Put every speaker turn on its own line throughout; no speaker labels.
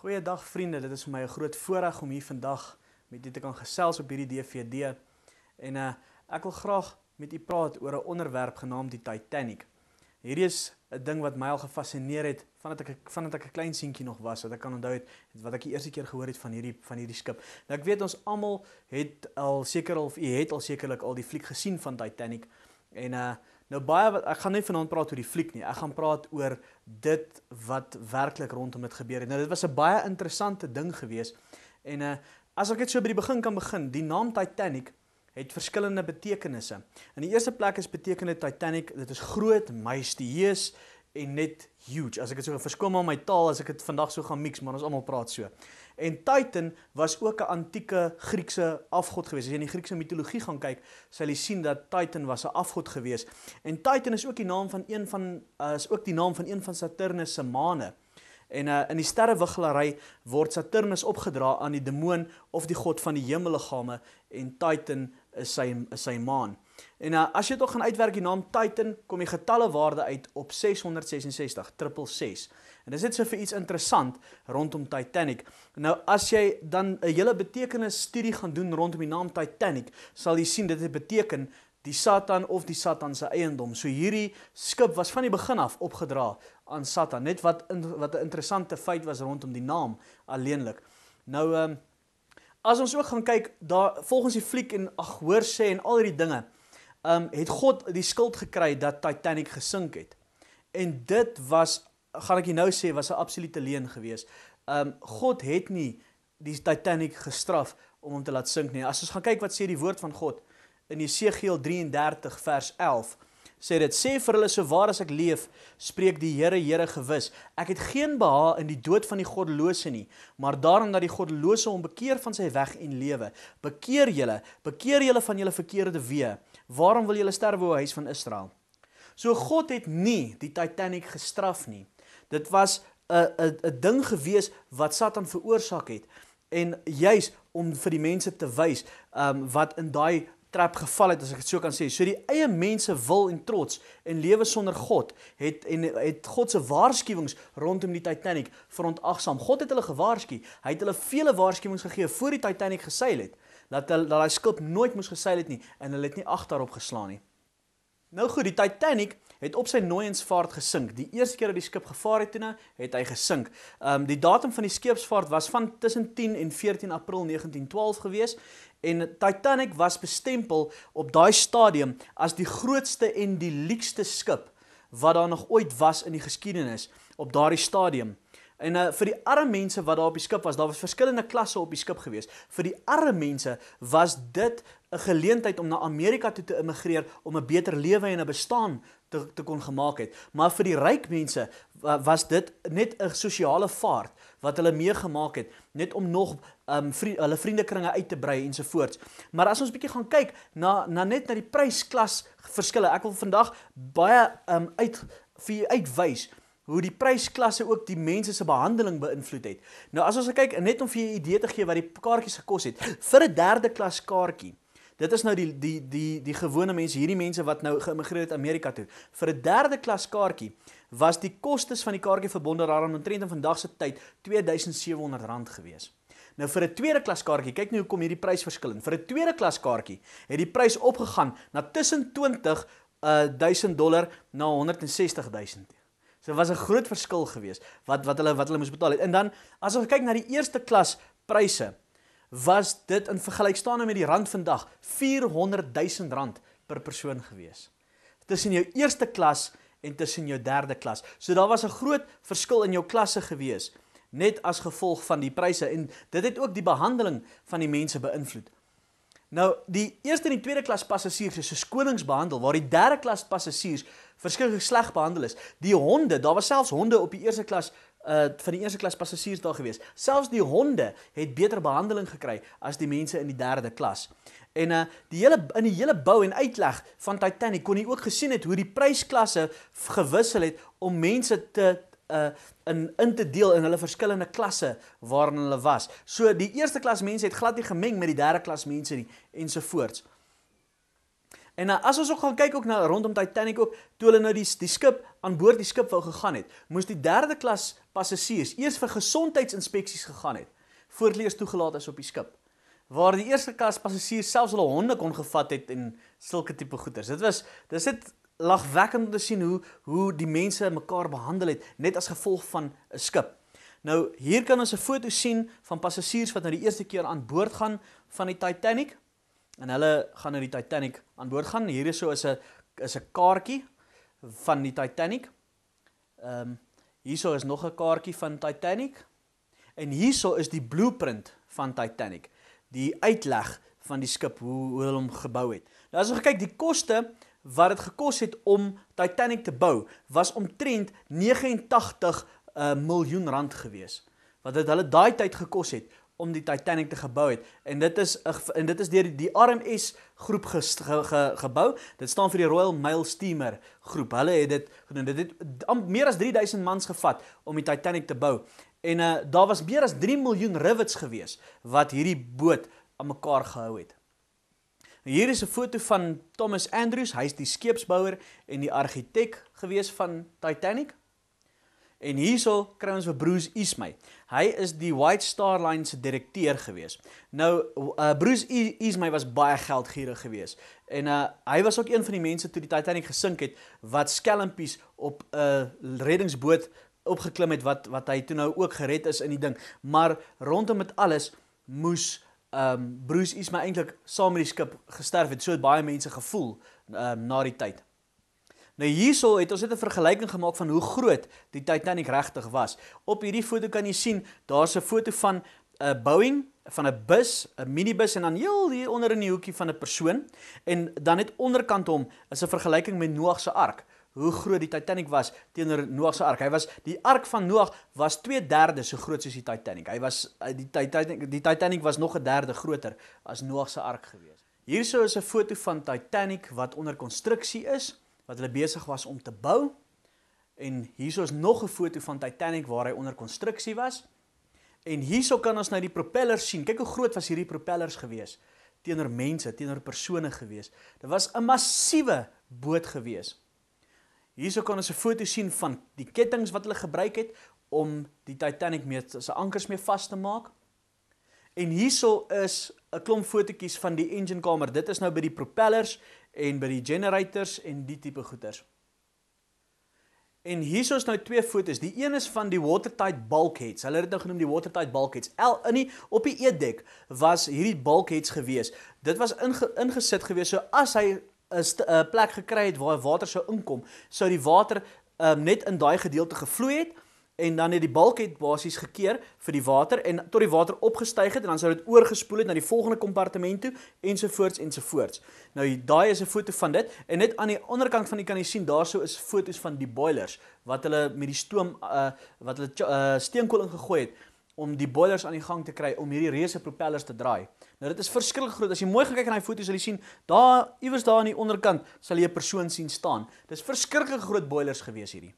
Goeiedag vriende, dit is vir my 'n groot voorreg om hier vandag met julle te kan gesels op hierdie DVD. En uh ek wil graag met u praat oor 'n onderwerp genaamd die Titanic. Hierdie is 'n ding wat my al gefassineer het vandat ek vandat ek 'n klein seentjie nog was, wat ek kan onthou het wat ek die eerste keer gehoor het van hierdie van hierdie skip. Nou ek weet ons almal het al seker al of u het al sekerlik al die fliek gesien van Titanic en uh Nou baie wat ek gaan nie vanaand praat oor die fliek nie. Ek gaan praat oor dit wat werklik rondom dit gebeur het. Nou dit was 'n baie interessante ding gewees. En uh as ek net so by die begin kan begin, die naam Titanic het verskillende betekenisse. In die eerste plek is beteken dit Titanic, dit is groot, majestueus en net huge. As ek dit so verskoon maar my taal as ek dit vandag so gaan mix, maar ons almal praat so. En Titan was ook 'n antieke Griekse afgod geweest. As jy in die Griekse mitologie gaan kyk, sal jy sien dat Titan was 'n afgod geweest. En Titan is ook die naam van een van eh, is ook die naam van een van Saturnus se maane. En uh, in die sterrewiggelary word Saturnus opgedra aan die demoon of die god van die hemelliggame en Titan is sy is sy maan. En uh, as jy tog gaan uitwerk die naam Titan, kom die getalle waarde uit op 666, 666. En dis net so vir iets interessant rondom Titanic. Nou as jy dan 'n hele betekenis studie gaan doen rondom die naam Titanic, sal jy sien dit beteken die Satan of die Satan se eiendom. So hierdie skip was van die begin af opgedra aan Satan. Net wat in, wat 'n interessante feit was rondom die naam alleenlik. Nou ehm um, as ons ook gaan kyk daar volgens die fliek en ag hoor sê en al hierdie dinge, ehm um, het God die skuld gekry dat Titanic gesink het. En dit was gaan ek nou sê was 'n absolute leuen geweest. Ehm um, God het nie die Titanic gestraf om hom te laat sink nie. As ons gaan kyk wat sê die woord van God in Jesegiel 33 vers 11 sê dit sê vir hulle so waar as ek leef, spreek die Here Here gewis, ek het geen beha in die dood van die goddelose nie, maar daarom dat die goddelose hom bekeer van sy weg en lewe. Bekeer julle, bekeer julle van julle verkeerde weë. Waarom wil julle sterwe o huis van Israel? So God het nie die Titanic gestraf nie. Dit was 'n 'n 'n ding gewees wat Satan veroorsaak het. En juis om vir die mense te wys um wat in daai trap geval het as ek dit so kan sê. So die eie mense wil en trots en lewe sonder God het en het God se waarskuwings rondom die Titanic verontagsaam. God het hulle gewaarsku. Hy het hulle vele waarskuwings gegee voor die Titanic geseil het dat hulle dat daai skip nooit moes geseil het nie en hulle het nie agterop geslaan nie. Nou goed, die Titanic het op sy nooiensvaart gesink. Die eerste keer dat die skip gevaar het toe nou, het hy gesink. Ehm um, die datum van die skeepsvaart was van tussen 10 en 14 April 1912 gewees en Titanic was bestempel op daai stadium as die grootste en die liekste skip wat daar nog ooit was in die geskiedenis op daardie stadium. En uh, vir die arme mense wat daar op die skip was, daar was verskillende klasse op die skip gewees. Vir die arme mense was dit 'n geleentheid om na Amerika toe te immigreer om 'n beter lewe en 'n bestaan te te kon gemaak het. Maar vir die ryk mense was dit net 'n sosiale vaart wat hulle meegemaak het, net om nog um vri hulle vriendekringe uit te brei ensovoorts. Maar as ons bietjie gaan kyk na na net na die prysklas verskille, ek wil vandag baie um uit vir uitwys hoe die prysklasse ook die mense se behandeling beïnvloed het. Nou as ons kyk net om vir 'n idee te gee wat die kaartjies gekos het vir 'n derde klas kaartjie. Dit is nou die die die die gewone mense, hierdie mense wat nou geëmigreer het Amerika toe. Vir 'n derde klas kaartjie was die kostes van die kaartjie verbonde daaraan omtrent in vandag se tyd R2700 gewees. Nou vir 'n tweede klas kaartjie, kyk nou hoe kom hierdie prysverskil in. Vir 'n tweede klas kaartjie het die prys opgegaan na tussen 20 uh 1000 dollar na 160000. So was 'n groot verskil gewees wat wat hulle wat hulle moes betaal het. En dan as ons kyk na die eerste klas pryse was dit in vergelyking staan met die rand vandag 400000 rand per persoon gewees. Tussen jou eerste klas en tussen jou derde klas. So daar was 'n groot verskil in jou klasse gewees net as gevolg van die pryse en dit het ook die behandeling van die mense beïnvloed. Nou, die eerste en die tweede klas passasiers is soos konings behandel, waar die derde klas passasiers verskriklik sleg behandel is. Die honde, daar was selfs honde op die eerste klas uh van die eerste klas passasiers daar gewees. Selfs die honde het beter behandeling gekry as die mense in die derde klas. En uh die hele in die hele bou en uitleg van Titanic kon jy ook gesien het hoe die prysklasse gewissel het om mense te uh, in in te deel in hulle verskillende klasse waarin hulle was. So die eerste klas mense het glad nie gemeng met die derde klas mense nie ensovoorts. En nou as ons ook gaan kyk ook na rondom Titanic ook toe hulle nou die die skip aan boord die skip wou gegaan het, moes die derde klas passasiers eers vir gesondheidsinspeksies gegaan het voordat hulle toegelaat is op die skip. Waar die eerste klas passasiers selfs hulle honde kon gevat het en sulke tipe goeder. Dit was dis het lagwekkend om te sien hoe hoe die mense mekaar behandel het net as gevolg van 'n skip. Nou hier kan ons 'n foto sien van passasiers wat nou die eerste keer aan boord gaan van die Titanic en hulle gaan nou die Titanic aan boord gaan. Hier is so is 'n is 'n kaartjie van die Titanic. Ehm um, hierso is nog 'n kaartjie van Titanic en hierso is die blueprint van Titanic. Die uitleg van die skip hoe hoe hulle hom gebou het. Nou as ons kyk die koste wat dit gekos het om Titanic te bou was omtrent 89 uh, eh, miljoen rand gewees. Wat dit hulle daai tyd gekos het om die Titanic te gebou het en dit is en dit is deur die, die RMS groep ges, ge, ge, gebou. Dit staan vir die Royal Mail Steamer groep. Hulle het dit gedoen. Dit het meer as 3000 mans gevat om die Titanic te bou. En uh, daar was meer as 3 miljoen rivets gewees wat hierdie boot aan mekaar gehou het. Hier is 'n foto van Thomas Andrews, hy's die skeepsbouer en die argitek gewees van Titanic. En hierso kry ons vir Bruce Ismay. Hy is die White Star Line se direkteur gewees. Nou uh, Bruce Ismay was baie geldgierig gewees. En uh, hy was ook een van die mense toe die Titanic gesink het wat skelmpies op 'n uh, eh, reddingsboot opgeklim het wat wat hy toe nou ook gered is in die ding. Maar rondom dit alles moes um Bruce is maar eintlik saam met die skip gesterf het. So het baie mense gevoel um na die tyd. Nou hierso het ons net 'n vergelyking gemaak van hoe groot die Titanic nou regtig was. Op hierdie foto kan jy sien, daar's 'n foto van 'n eh, Boeing van 'n bus, 'n minibus en dan heel hier onder in die hoekie van 'n persoon en dan net onderkant hom is 'n vergelyking met Noag se ark hoe groot die Titanic was teenoor Noag se ark. Hy was die ark van Noag was 2/3 so groot soos die Titanic. Hy was eh, die Titanic die Titanic was nog 'n derde groter as Noag se ark gewees. Hierso is 'n foto van Titanic wat onder konstruksie is, wat hulle besig was om te bou. En hierso is nog 'n foto van Titanic waar hy onder konstruksie was. En hierso kan ons nou die propellers sien. Kyk hoe groot was hierdie propellers gewees teenoor mense, teenoor persone gewees. Dit was 'n massiewe boot gewees. Hierso kan ons 'n foto sien van die kettinge wat hulle gebruik het om die Titanic mee se ankers mee vas te maak. En hierso is 'n klomp fotootjies van die engine kamer. Dit is nou by die propellers en by die generators en die tipe goeders. En hierso is nou twee fotos. Die een is van die watertight bulkheads. Hulle het dit nou genoem die watertight bulkheads. L in die op die E-dek was hierdie bulkheads gewees. Dit was inge, ingesit gewees so as hy 'n plek gekry het waar water sou inkom, sou die water um, net in daai gedeelte gevloei het en dan het die balk het basies gekeer vir die water en tot die water opgestyg het en dan sou dit oorgespoel het na die volgende kompartement toe ensovoorts ensovoorts. Nou daai is 'n foto van dit en net aan die onderkant van die kan jy sien daarsou is foto's van die boilers wat hulle met die stoom uh, wat hulle uh, steenkool ingegooi het om die boilers aan die gang te kry om hierdie reuse propellers te draai. Nou dit is verskriklik groot. As jy mooi kyk in daai foto's, sal jy sien daar iewers daar aan die onderkant sal jy 'n persoon sien staan. Dis verskriklik groot boilers gewees hierdie.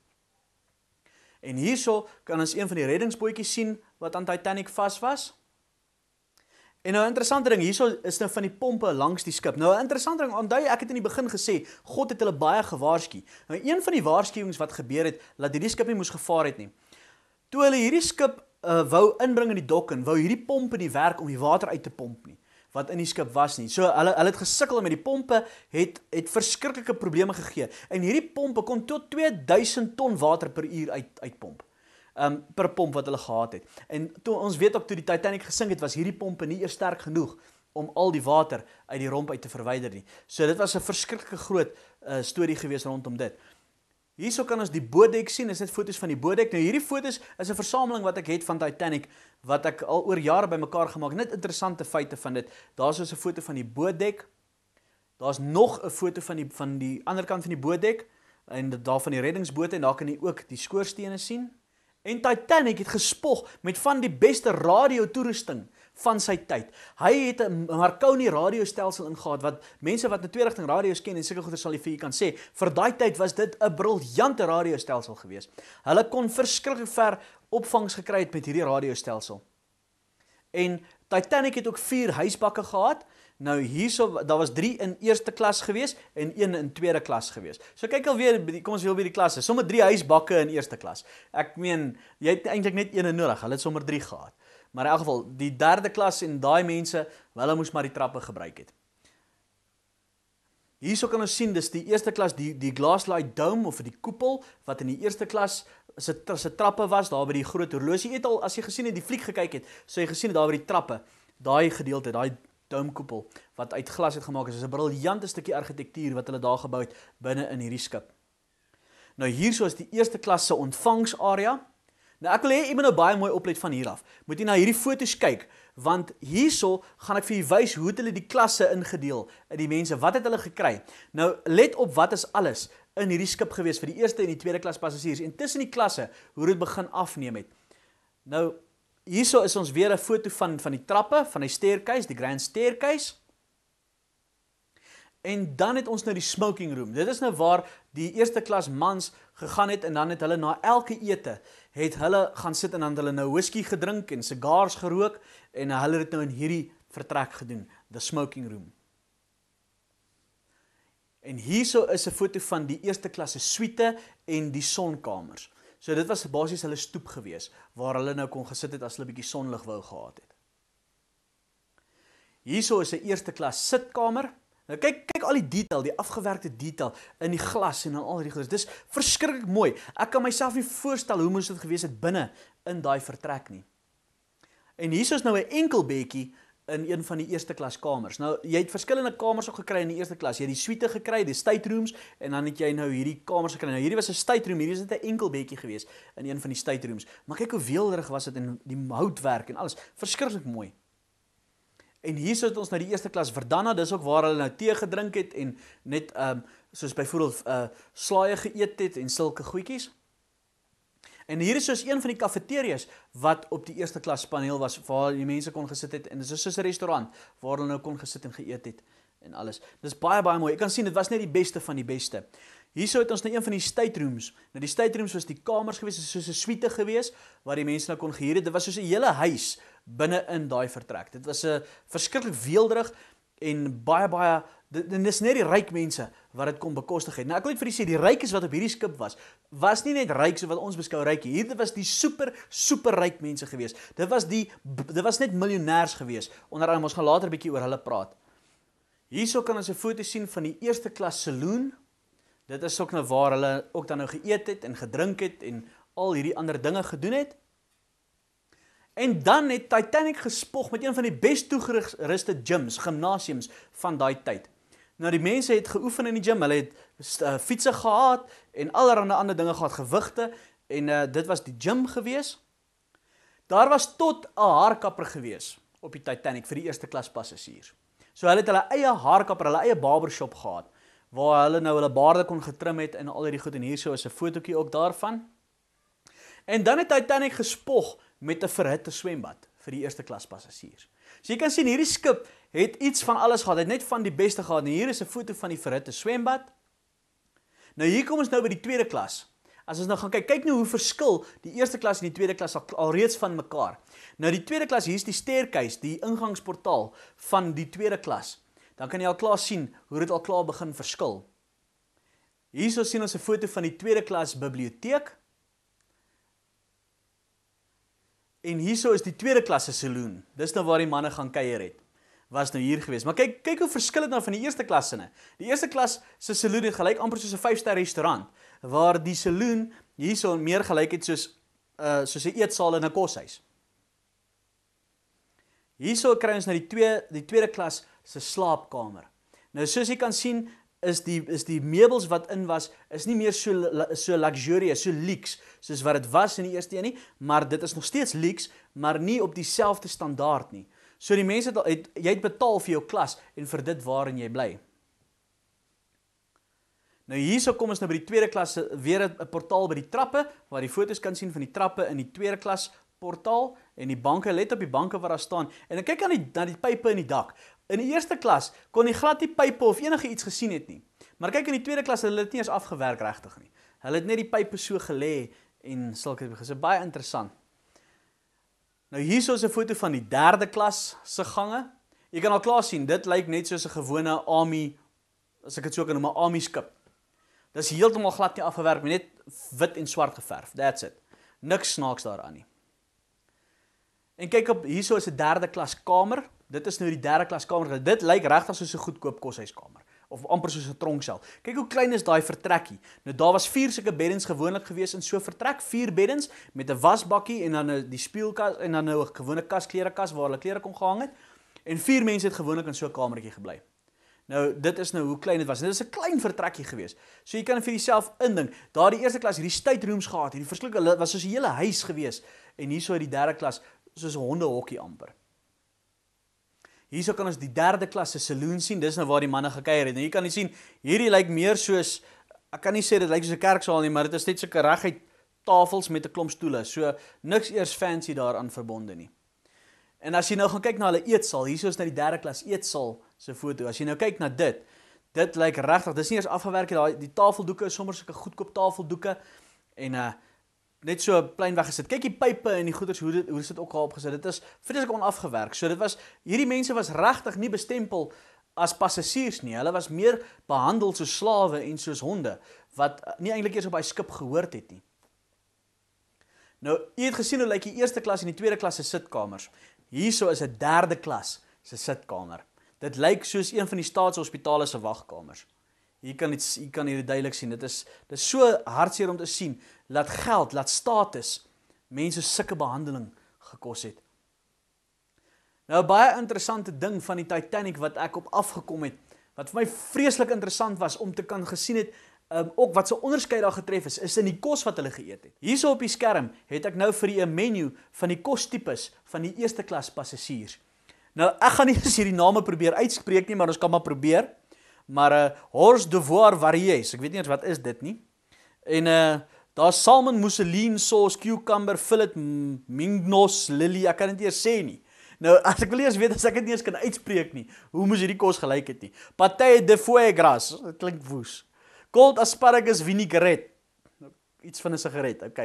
En hierso kan ons een van die reddingsbootjies sien wat aan Titanic vas was. En nou 'n interessante ding, hierso is nou van die pompe langs die skip. Nou 'n interessante ding, onthou ek het in die begin gesê God het hulle baie gewaarsku. Nou een van die waarskuwings wat gebeur het, laat hierdie skip nie moes gevaar het nie. Toe hulle hierdie skip uh, wou inbring in die dok en wou hierdie pompe die werk om die water uit te pomp nie wat in die skip was nie. So hulle hulle het gesukkel met die pompe het het verskriklike probleme gegee. En hierdie pompe kon tot 2000 ton water per uur uit uitpomp. Um per pomp wat hulle gehad het. En toe ons weet op toe die Titanic gesink het was hierdie pompe nie eers sterk genoeg om al die water uit die romp uit te verwyder nie. So dit was 'n verskriklike groot uh, storie gewees rondom dit. Hierso kan ons die bodek sien. Dis net foto's van die bodek. Nou hierdie foto's is 'n versameling wat ek het van Titanic wat ek al oor jare bymekaar gemaak. Net interessante feite van dit. Daar's so 'n foto van die bodek. Daar's nog 'n foto van die van die ander kant van die bodek en daarvan die reddingsbote en daar kan jy ook die skoorstene sien. En Titanic het gespog met van die beste radio toerusting van sy tyd. Hy het 'n Marconi radiostelsel ingehaat wat mense wat 'n tweede rigting radio's ken en seker goeie sal vir u kan sê, vir daai tyd was dit 'n briljante radiostelsel gewees. Hulle kon verskriklik ver opvangs gekry het met hierdie radiostelsel. En Titanic het ook 4 huisbakke gehad. Nou hierso daar was 3 in eerste klas gewees en 1 in tweede klas gewees. So kyk alweer kom ons weer by die klasse. Sommige 3 huisbakke in eerste klas. Ek meen jy het eintlik net 1 nodig. Hulle het sommer 3 gehad. Maar in elk geval, die derde klas en daai mense, hulle moes maar die trappe gebruik het. Hierso kan ons sien dis die eerste klas die die glass light dome of die koepel wat in die eerste klas se se trappe was daar by die groot horlosie het al as jy gesien het die fliek gekyk het sou jy gesien het daar by die trappe daai gedeelte daai dome koepel wat uit glas het gemaak is is 'n briljante stukkie argitektuur wat hulle daar gebou het binne in hierdie skip Nou hierso is die eerste klas se ontvangsarea Nou ek wil hê jy moet nou baie mooi oplet van hier af. Moet jy na hierdie foto's kyk want hierso gaan ek vir julle wys hoe het hulle die klasse ingedeel. Eh, die mense, wat het hulle gekry? Nou let op wat is alles in hierdie skip gewees vir die eerste en die tweede klas passasiers en tussen die klasse hoe dit begin afneem het. Nou hierso is ons weer 'n foto van van die trappe, van die staircase, die grand staircase. En dan het ons nou die smoking room. Dit is nou waar die eerste klas mans gegaan het en dan het hulle na elke ete het hulle gaan sit en dan hulle nou whisky gedrink en sigarette gerook en hulle het nou in hierdie vertrek gedoen, the smoking room. En hierso is 'n foto van die eerste klasse suite en die sonkamers. So dit was basies hulle stoep geweest waar hulle nou kon gesit het as hulle 'n bietjie sonlig wou gehad het. Hierso is 'n eerste klas sitkamer Nou kyk kyk al die detail, die afgewerkte detail in die glas en al die goeders. Dis verskriklik mooi. Ek kan myself nie voorstel hoe moes dit gewees het binne in daai vertrek nie. En hier's nou 'n enkel bedjie in een van die eerste klas kamers. Nou jy het verskillende kamers op gekry in die eerste klas. Jy het die suite gekry, die state rooms en dan het jy nou hierdie kamers gekry. Nou hierdie was 'n state room, hierdie is net 'n enkel bedjie gewees in een van die state rooms. Maar kyk hoe weelderig was dit en die houtwerk en alles. Verskriklik mooi. En hier sit ons na die eerste klas Verdanna, dis ook waar hulle nou tee gedrink het en net ehm um, soos byvoorbeeld 'n uh, eh, slaaië geëet het en sulke goedjies. En hier is soos een van die kafeterias wat op die eerste klas paneel was waar die mense kon gesit het en dis soos 'n restaurant waar hulle nou kon gesit en geëet het en alles. Dis baie baie mooi. Ek kan sien dit was net die beste van die beste. Hierso het ons na nou een van die state rooms. Nou die state rooms was die kamers gewees, soos 'n suite gewees waar die mense nou kon gehuur het. Dit was soos 'n hele huis binne-in daai vertrek. Dit was 'n verskriklik weelderig en baie baie dit is net die ryk mense wat dit kon bekostig het. Nou ek wil net vir julle sê die rykes wat op hierdie skip was, was nie net ryk so wat ons beskou ryk hier. Dit was die super super ryk mense gewees. Dit was die dit was net miljonêers gewees. Onder andere ons gaan later 'n bietjie oor hulle praat. Hierso kan ons 'n foto sien van die eerste klas saloon. Dit is ook nou waar hulle ook dan nou geëet het en gedrink het en al hierdie ander dinge gedoen het. En dan het Titanic gespog met een van die best toegeruste gyms, gimnasiums van daai tyd. Nou die mense het geoefen in die gym, hulle het uh, fietsse gehad en allerlei ander dinge gehad, gewigte en uh, dit was die gym gewees. Daar was tot 'n haarkapper gewees op die Titanic vir die eerste klas passasiers. So hulle het hulle eie haarkapper, hulle eie barbershop gehad waar hulle nou hulle baarde kon getrim het en al hierdie goed en hierso is 'n fotootjie ook daarvan. En dan het Titanic gespog met 'n verhitte swembad vir die eerste klas passasiers. So jy kan sien hierdie skip het iets van alles gehad, het net van die beste gehad. En nou, hier is 'n foto van die verhitte swembad. Nou hier kom ons nou by die tweede klas. As ons nou gaan kyk, kyk nou hoe verskil die eerste klas en die tweede klas al, al reeds van mekaar. Nou die tweede klas, hier's die sterkhuis, die ingangsportaal van die tweede klas. Dan kan jy al klaar sien hoe dit al klaar begin verskil. Hierso sien ons 'n foto van die tweede klas biblioteek. En hierso is die tweede klasse saloon. Dis nou waar die manne gaan kuier het. Was nou hier gewees. Maar kyk, kyk hoe verskil dit nou van die eerste klasse ne. Nou. Die eerste klas se saloon het gelyk amper soos 'n 5-ster restaurant, waar die saloon hierso meer gelyk het soos 'n uh, soos 'n eetsaal en 'n koshuis. Hierso kry ons nou die twee die tweede klas se slaapkamer. Nou soos jy kan sien, is die is die meubels wat in was is nie meer so so luxurious, so leaks soos wat dit was in die eerste een nie, maar dit is nog steeds leaks, maar nie op dieselfde standaard nie. So die mense het, het jy het betaal vir jou klas en vir dit waarin jy bly. Nou hierso kom ons nou by die tweede klas weer 'n portaal by die trappe waar die fotos kan sien van die trappe in die tweede klas portaal en die banke let op die banke wat daar staan en dan kyk aan die na die pipe in die dak In die eerste klas kon hy glad nie pype of enige iets gesien het nie. Maar kyk in die tweede klas, hulle het dit nie eens afgewerk regtig nie. Hulle het net die pype so gelê en sulke dinge. Dit is baie interessant. Nou hierso is 'n foto van die 3de klas se gange. Jy kan al klaar sien, dit lyk net soos 'n gewone army as ek dit sou kan noem 'n army skip. Dit is heeltemal glad nie afgewerk nie, net wit en swart geverf. That's it. Niks snaaks daaraan nie. En kyk op, hierso is 'n 3de klas kamer dit is nou die derde klas kamer. Dit lyk regtig soos 'n goedkoop koshuiskamer of amper soos 'n tronksel. Kyk hoe klein is daai vertrekkie. Nou daar was vier sulke beddens gewoonlik geweest in so 'n vertrek, vier beddens met 'n wasbakkie en dan 'n die speelkas en dan nou 'n gewone kas klerekas waar hulle klere kon gehang het. En vier mense het gewoonlik in so 'n kamertjie gebly. Nou dit is nou hoe klein dit was. Dit is 'n klein vertrekkie geweest. So jy kan vir jouself indink, daardie eerste klas hierdie state rooms gehad, hierdie verskillike was soos 'n hele huis geweest en hierso uit die derde klas soos 'n hondehokkie amper. Hierso kan ons die derde klasse saloon sien. Dis nou waar die manne gekuier het. Nou jy kan nie sien hierdie lyk meer soos ek kan nie sê dit lyk soos 'n kerksaal nie, maar dit is net so 'n reguit tafels met 'n klomp stoele. So niks eers fancy daaraan verbonde nie. En as jy nou gaan kyk na hulle eetsaal, hierso is nou die derde klas eetsaal se foto. As jy nou kyk na dit, dit lyk regtig, dis nie eers afgewerk nie. Daai die tafeldoeke is sommer so 'n goedkoop tafeldoeke en uh net so plain weggesit. Kyk die pype en die goeders hoe dit hoe dit ook al opgesit. Dit is vreeslik onafgewerk. So dit was hierdie mense was regtig nie bestempel as passasiers nie. Hulle was meer behandel soos slawe en soos honde wat nie eintlik eers op hy skip gehoord het nie. Nou, jy het gesien hoe lyk die eerste klas en die tweede klas se sitkamers. Hierso is 'n derde klas se sitkamer. Dit lyk soos een van die staatshospitale se wagkamers. Hier kan dit hier kan hierdie duidelik sien. Dit is dit is so hartseer om te sien dat geld, dat status mense sulke behandeling gekos het. Nou 'n baie interessante ding van die Titanic wat ek op afgekom het, wat vir my vreeslik interessant was om te kan gesien het, um, ook wat se onderskeid daar getref is, is in die kos wat hulle geëet het. Hierso op die skerm het ek nou vir u 'n menu van die kostipes van die eerste klas passasiers. Nou ek gaan nie eens hierdie name probeer uitspreek nie, maar ons kan maar probeer maar 'n uh, eh, hors devoir varieus. Ek weet nie eens wat is dit nie. En uh eh, daar's salmon, mousseline, sauce, cucumber, fillet, mignos, lily. Ek kan dit nie eens sê nie. Nou as ek wil eers weet as ek dit nie eens kan uitspreek nie, hoe moes hierdie kos gelyk het nie? Pâté de foie gras. Dit klink woes. Cold asparagus vinaigrette nou, iets van 'n sigaret. OK.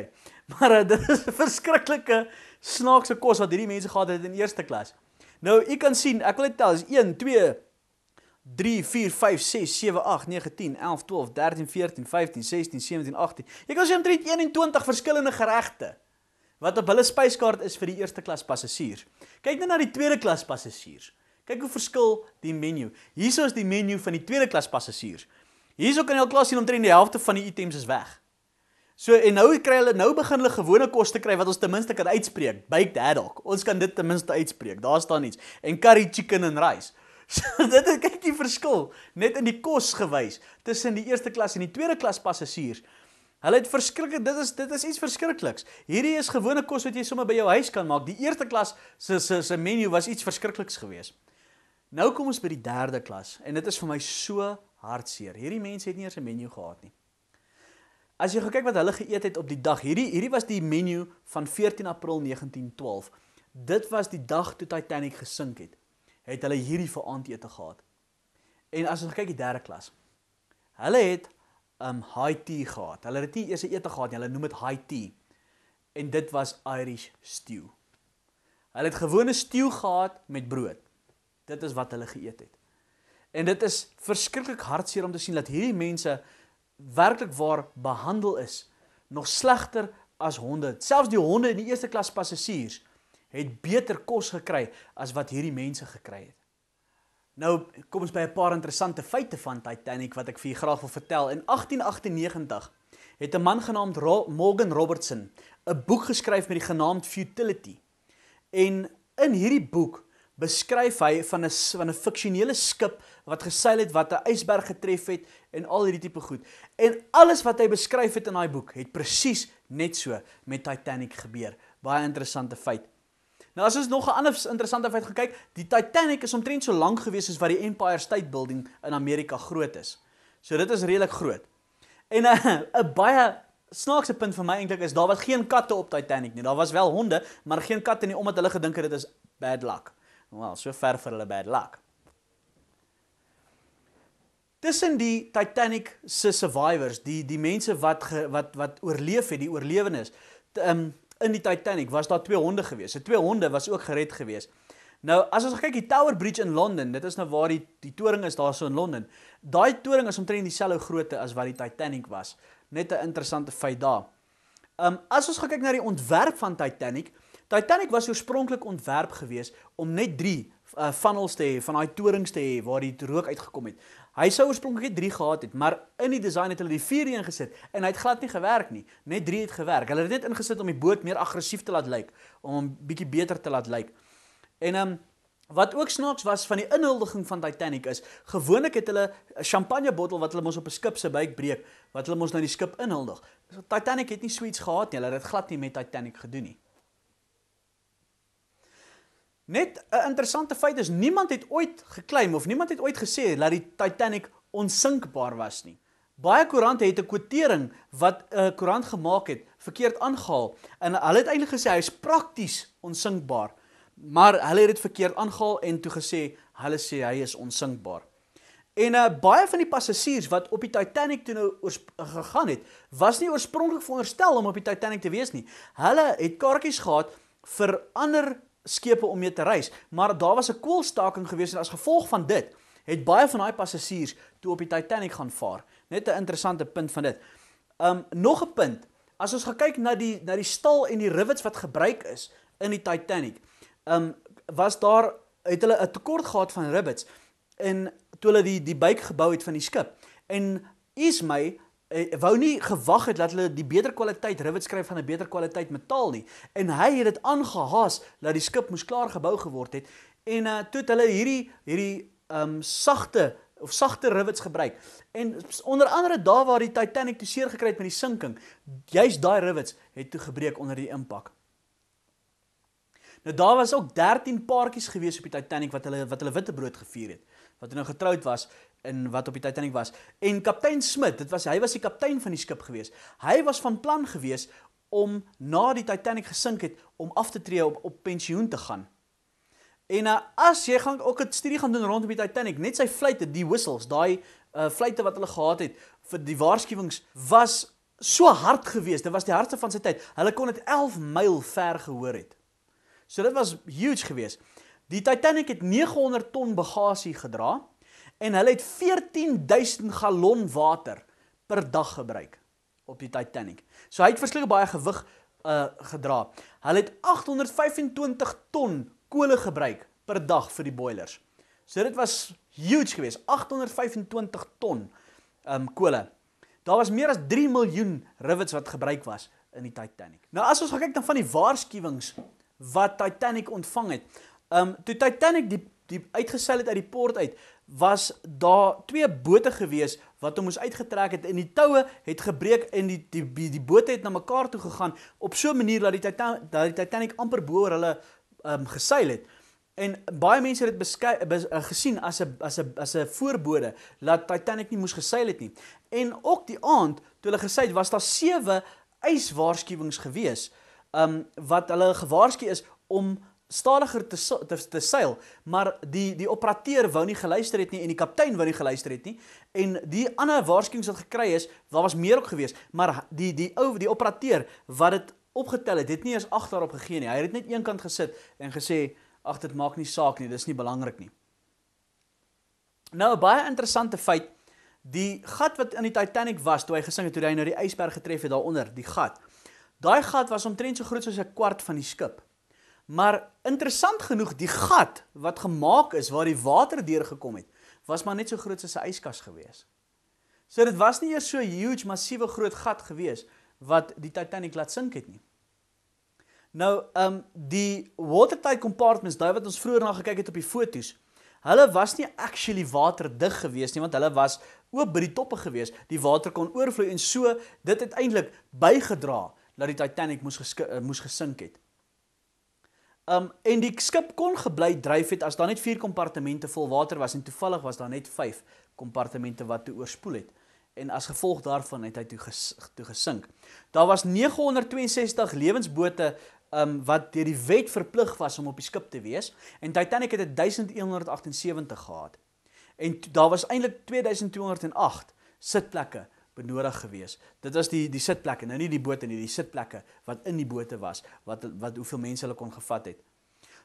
Maar uh, dit is 'n verskriklike snaakse kos wat hierdie mense gehad het in eerste klas. Nou, u kan sien, ek wil dit tel, is 1 2 3, 4, 5, 6, 7, 8, 9, 10, 11, 12, 13, 14, 15, 16, 17, 18. Jy kan sê omtrent 21 verskillende geregte wat op hulle spyskaart is vir die eerste klas passasier. Kyk nou na die tweede klas passasiers. Kyk hoe verskil die menu. Hierso is die menu van die tweede klas passasiers. Hierso kan jy al klas sien omtrent die helfte van die items is weg. So en nou kry hulle nou begin hulle gewone kos te kry wat ons ten minste kan uitspreek. Baked haddock. Ons kan dit ten minste uitspreek. Daar staan iets. En curry chicken en rice. So dit is kyk die verskil net in die kos gewys tussen die eerste klas en die tweede klas passasiers. Hulle het verskriklik dit is dit is iets verskrikliks. Hierdie is gewone kos wat jy sommer by jou huis kan maak. Die eerste klas se se se menu was iets verskrikliks geweest. Nou kom ons by die derde klas en dit is vir my so hartseer. Hierdie mense het nie eens 'n menu gehad nie. As jy kyk wat hulle geëet het op die dag. Hierdie hierdie was die menu van 14 April 1912. Dit was die dag toe Titanic gesink het het hulle hierdie verantete gehad. En as ons kyk die derde klas. Hulle het um high tea gehad. Hulle het nie eers 'n ete gehad nie. Hulle noem dit high tea. En dit was Irish stew. Hulle het gewone stew gehad met brood. Dit is wat hulle geëet het. En dit is verskriklik hartseer om te sien dat hierdie mense werklik waar behandel is nog slegter as honde. Selfs die honde in die eerste klas passasiers het beter kos gekry as wat hierdie mense gekry het. Nou kom ons by 'n paar interessante feite van Titanic wat ek vir julle graag wil vertel. In 1898 het 'n man genaamd Ro Morgan Robertson 'n boek geskryf met die genaamd Futility. En in hierdie boek beskryf hy van 'n van 'n fiksionele skip wat geseil het wat 'n ysberg getref het en al hierdie tipe goed. En alles wat hy beskryf het in daai boek het presies net so met Titanic gebeur. Baie interessante feit. Nou as ons nog 'n ander interessante feit gekyk, die Titanic is omtrent so lank gewees as wat die Empire State Building in Amerika groot is. So dit is redelik groot. En 'n uh, 'n baie snaakse punt vir my eintlik is daar was geen katte op Titanic nie. Daar was wel honde, maar geen katte nie omdat hulle gedink het dit is bad luck. Wel, so ver vir hulle bad luck. Tussen die Titanic se survivors, die die mense wat ge, wat wat oorleef het, die oorlewendes, ehm in die Titanic was daar twee honde gewees. Die twee honde was ook gered gewees. Nou as ons kyk die Tower Bridge in Londen, dit is nou waar die die toring is daarso in Londen. Daai toring is omtrent dieselfde grootte as wat die Titanic was. Net 'n interessante feit daar. Ehm um, as ons kyk na die ontwerp van Titanic, Titanic was oorspronklik ontwerp gewees om net 3 uh, eh, funnels te hê van daai toring te hê waar die rook uitgekom het. Hy sou oorspronklik 3 gehad het, maar in die design het hulle die 4 ingesit en hy het glad nie gewerk nie. Net 3 het gewerk. Hulle het dit ingesit om die boot meer aggressief te laat lyk, om hom bietjie beter te laat lyk. En ehm um, wat ook snaaks was van die inhuldiging van Titanic is, gewoonlik het hulle 'n champagne bottel wat hulle mos op 'n skip se buik breek, wat hulle mos na nou die skip inhuldig. So Titanic het nie suits gehad nie. Hulle het dit glad nie met Titanic gedoen nie. Net 'n interessante feit is niemand het ooit geklaim of niemand het ooit gesê dat die Titanic onsinkbaar was nie. Baie koerante het 'n kwotering wat 'n koerant gemaak het verkeerd aangehaal en hulle het eintlik gesê hy is prakties onsinkbaar. Maar hulle het dit verkeerd aangehaal en toe gesê hulle sê hy is onsinkbaar. En uh, baie van die passasiers wat op die Titanic toe nou oors, gegaan het, was nie oorspronklik veronderstel om op die Titanic te wees nie. Hulle het kaartjies gehad vir ander skepe om mee te reis. Maar daar was 'n koelstaking gewees en as gevolg van dit het baie van daai passasiers toe op die Titanic gaan vaar. Net 'n interessante punt van dit. Um nog 'n punt. As ons kyk na die na die staal en die rivets wat gebruik is in die Titanic, um was daar het hulle 'n tekort gehad van rivets in toe hulle die die buik gebou het van die skip. En is my hy eh, wou nie gewag het dat hulle die beter kwaliteit rivet skryf van 'n beter kwaliteit metaal nie en hy het dit aangehaas dat die skip moes klaar gebou geword het en uh, toe het hulle hierdie hierdie um sagte of sagte rivets gebruik en onder andere daar waar die Titanic toe seer gekry het met die sinking juis daai rivets het toe gebreek onder die impak nou daar was ook 13 paartjies gewees op die Titanic wat hulle wat hulle witbrood gevier het wat hulle nou getroud was in wat op die Titanic was. En kaptein Smit, dit was hy was die kaptein van die skip gewees. Hy was van plan gewees om na die Titanic gesink het om af te tree op op pensioen te gaan. En uh, as jy gaan ook 'n studie gaan doen rondom die Titanic, net sy fluitte, die whistles, daai uh eh, fluitte wat hulle gehad het vir die waarskuwings was so hard geweest. Dit was die hardste van sy tyd. Hulle kon dit 11 myl ver gehoor het. So dit was huge geweest. Die Titanic het 900 ton bagasie gedra en hulle het 14000 gallon water per dag gebruik op die Titanic. So hy het verskeie baie gewig uh gedra. Hulle het 825 ton kolle gebruik per dag vir die boilers. So dit was huge geweest, 825 ton um ehm, kolle. Daar was meer as 3 miljoen rivets wat gebruik was in die Titanic. Nou as ons kyk dan van die waarskuwings wat Titanic ontvang het. Um toe Titanic die die uitgesail het uit die port uit, was daar twee bote gewees wat hom moes uitgetrek het en die toue het gebreek en die die die, die bote het na mekaar toe gegaan op so 'n manier dat die Titanic dat die Titanic amper bo oor hulle ehm um, geseil het. En baie mense het dit beskei bes, uh, gesien as 'n as 'n as 'n voorbode dat Titanic nie moes geseil het nie. En ook die aand toe hulle gesê het was daar sewe ys waarskuwings gewees. Ehm um, wat hulle gewaarsku is om stadiger te te, te seil, maar die die operateur wou nie geluister het nie en die kaptein wou nie geluister het nie en die ander waarskuwings wat gekry is, daar was meer op gewees, maar die die ou die operateur wat dit opgetel het, dit nie eens agterop gegee nie. Hy het net een kant gesit en gesê ag dit maak nie saak nie, dis nie belangrik nie. Nou 'n baie interessante feit, die gat wat in die Titanic was toe hy gesing het toe hy nou die ysberg getref het daaronder, die gat. Daai gat was omtrent so groot soos 'n kwart van die skip. Maar interessant genoeg, die gat wat gemaak is waar die water deur gekom het, was maar net so groot soos 'n yskas gewees. So dit was nie eers so 'n huge massiewe groot gat gewees wat die Titanic laat sink het nie. Nou, ehm um, die watertight compartments, daai wat ons vroeër na gekyk het op die foto's, hulle was nie actually waterdig gewees nie want hulle was oop by die toppe gewees. Die water kon oorvloei en so dit het eintlik bygedra dat die Titanic moes eh, moes gesink het. Um en die skip kon gebly dryf het as daar net 4 kompartemente vol water was en toevallig was daar net 5 kompartemente wat te oorspoel het. En as gevolg daarvan het hy toe ges, toe gesink. Daar was 962 lewensbote um wat deur die wet verplig was om op die skip te wees en Titanic het 1178 gehad. En daar was eintlik 2208 sitplekke benodig gewees. Dit was die die sitplekke, nou nie die boot en nie die sitplekke wat in die bote was wat wat hoeveel mense hulle kon gevat het.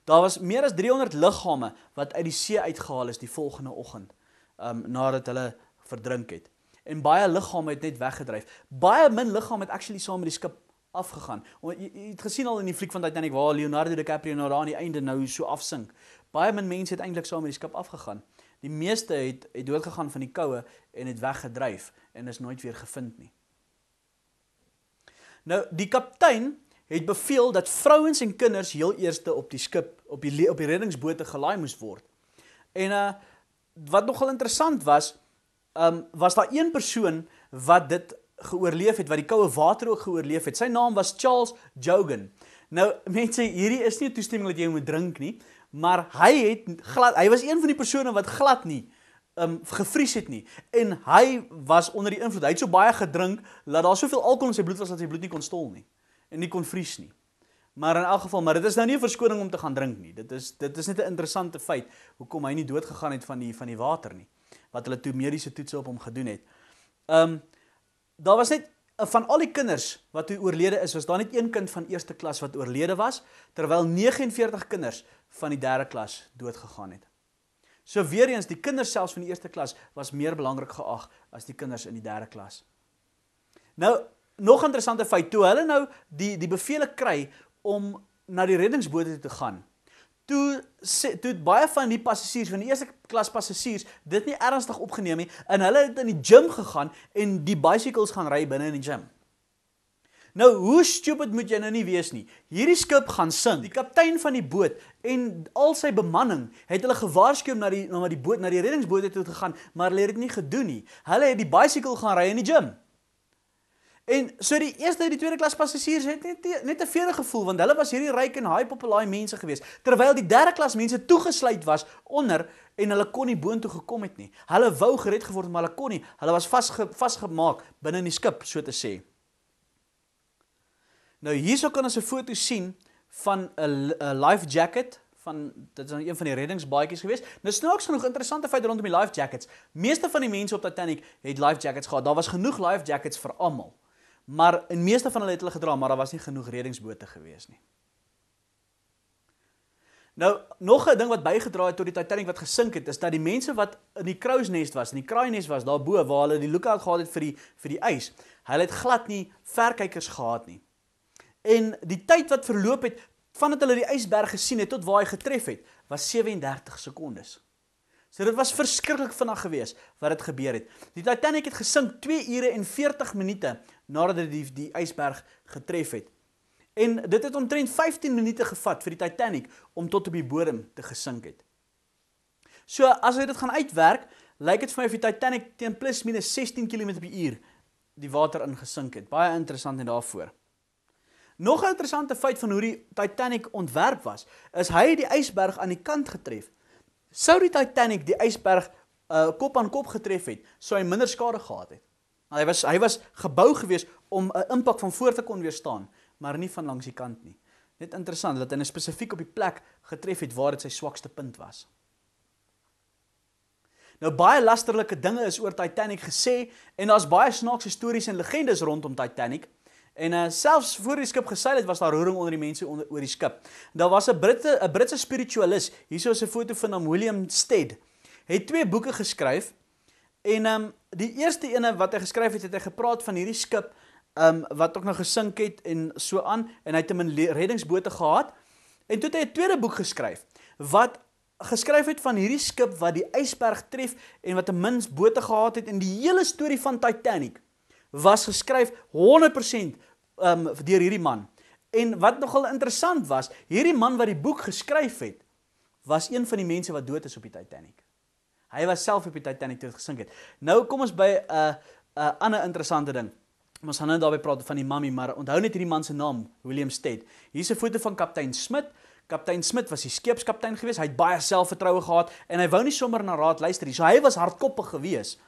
Daar was meer as 300 liggame wat uit die see uitgehaal is die volgende oggend, ehm um, nadat hulle verdrink het. En baie liggame het net weggedryf. Baie min liggame het actually saam met die skip afgegaan. Want jy, jy het gesien al in die fliek van Titanic waar Leonardo DiCaprio nou daar aan die einde nou so afsink. Baie min mense het eintlik saam met die skip afgegaan. Die meeste het het doodgegaan van die koue en het weggedryf en is nooit weer gevind nie. Nou die kaptein het beveel dat vrouens en kinders heel eerste op die skip op die op die reddingsbote gelaai moes word. En uh wat nogal interessant was, um was daar een persoon wat dit geoorleef het, wat die koue water ook geoorleef het. Sy naam was Charles Jogan. Nou mense, hierdie is nie 'n toestemming dat jy moet drink nie, maar hy het glad hy was een van die persone wat glad nie um gefries het nie en hy was onder die invloed. Hy het so baie gedrink dat daar soveel alkohol in sy bloed was dat sy bloed nie kon stol nie en nie kon vries nie. Maar in elk geval, maar dit is nou nie 'n verskoning om te gaan drink nie. Dit is dit is net 'n interessante feit hoekom hy nie dood gegaan het van die van die water nie wat hulle toe mediese toetse op hom gedoen het. Um daar was net eh, van al die kinders wat toe oorlede is, was daar net een kind van eerste klas wat oorlede was terwyl 49 kinders van die derde klas dood gegaan het. So weer eens, die kinders selfs van die eerste klas was meer belangrik geag as die kinders in die derde klas. Nou, nog 'n interessante feit, toe hulle nou die die beveel kry om na die reddingsboot toe te gaan. Toe toe baie van die passasiers van die eerste klas passasiers dit nie ernstig opgeneem nie en hulle het in die gim gegaan en die bicycles gaan ry binne in die gim. Nou hoe stupid moet jy nou nie wees nie. Hierdie skip gaan sink. Die kaptein van die boot en al sy bemanning het hulle gewaarsku om na die na die boot na die reddingsboot toe te gaan, maar hulle het dit nie gedoen nie. Hulle het die bicycle gaan ry in die gym. En so die eerste en die tweede klas passasiers het net net 'n vrede gevoel want hulle was hierdie ryk en high populaai mense gewees terwyl die derde klas mense toegesluit was onder en hulle kon nie boontoe gekom het nie. Hulle wou gered geword maar hulle kon nie. Hulle was vas vasgemaak binne in die skip so te sê. Nou hierso kan ons 'n foto sien van 'n 'n life jacket van dit is nou een van die reddingsbaadjies gewees. Nou snaaks genoeg interessante feit rondom die life jackets. Meeste van die mense op Titanic het life jackets gehad. Daar was genoeg life jackets vir almal. Maar in meeste van hulle het hulle gedra, maar daar was nie genoeg reddingsbote gewees nie. Nou, nog 'n ding wat bygedra het tot die Titanic wat gesink het, is dat die mense wat in die crow's nest was, in die crow's nest was daarbo waar hulle die lookout gehad het vir die vir die ys. Hulle het glad nie verkykers gehad nie. En die tyd wat verloop het vandat hulle die ysberg gesien het tot waar hy getref het, was 37 sekondes. So dit was verskriklik vinnig geweest wat dit gebeur het. Die Titanic het gesink 2 ure en 40 minute nadat dit die, die ysberg getref het. En dit het omtrent 15 minute gevat vir die Titanic om tot op die bodem te gesink het. So as jy dit gaan uitwerk, lyk dit vir my of die Titanic teen plus minus 16 km/h die water ingesink het. Baie interessant en daarvoor. Nog 'n interessante feit van hoe die Titanic ontwerp was, is hy die ysberg aan die kant getref. Sou die Titanic die ysberg uh, eh, kop aan kop getref het, sou hy minder skade gehad het. Want nou, hy was hy was gebou gewees om 'n impak van voor te kon weerstaan, maar nie van langs die kant nie. Net interessant dat hy net nou spesifiek op die plek getref het waar dit sy swakste punt was. Nou baie lasterlike dinge is oor Titanic gesê en daar's baie snaakse stories en legendes rondom Titanic. En uh, selfs voor die skip geseil het was daar roering onder die mense onder oor die skip. Daar was 'n Britte 'n Britse spiritualis, hier is 'n foto van hom William Stead. Het twee boeke geskryf. En um die eerste ene wat hy geskryf het, het hy gepraat van hierdie skip um wat ook nog gesink het en so aan en hy het 'n reddingsboot gehad. En toe het hy 'n tweede boek geskryf wat geskryf het van hierdie skip wat die ysberg tref en wat 'n mins boot gehad het en die hele storie van Titanic was geskryf 100% um ehm, deur hierdie man. En wat nogal interessant was, hierdie man wat die boek geskryf het, was een van die mense wat dood is op die Titanic. Hy was self op die Titanic toe gesink het. Nou kom ons by 'n uh, eh, 'n uh, eh, ander interessante ding. Ons gaan nou daarby praat van die mammie, maar onthou net hierdie man se naam, William Stead. Hier's 'n foto van kaptein Smit. Kaptein Smit was die skeepskaptein geweest. Hy het baie selfvertroue gehad en hy wou nie sommer na raad luister nie. So hy was hardkoppig geweest.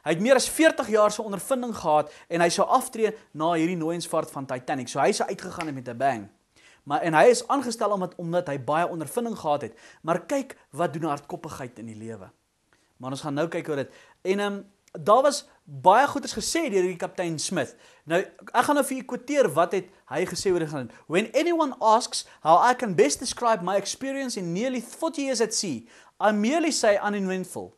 Hy het meer as 40 jaar se ondervinding gehad en hy sou aftree na hierdie nooiensvaart van Titanic. So hy sou uitgegaan het met 'n bang. Maar en hy is aangestel omdat omdat hy baie ondervinding gehad het. Maar kyk wat doen hardkoppigheid in die lewe. Maar ons gaan nou kyk oor dit. En ehm um, daar was baie goeders gesê deur die kaptein Smith. Nou ek gaan nou vir u quoteer wat het hy gesê oor dit gaan. When anyone asks how I can best describe my experience in nearly 40 years at sea, I merely say uneventful.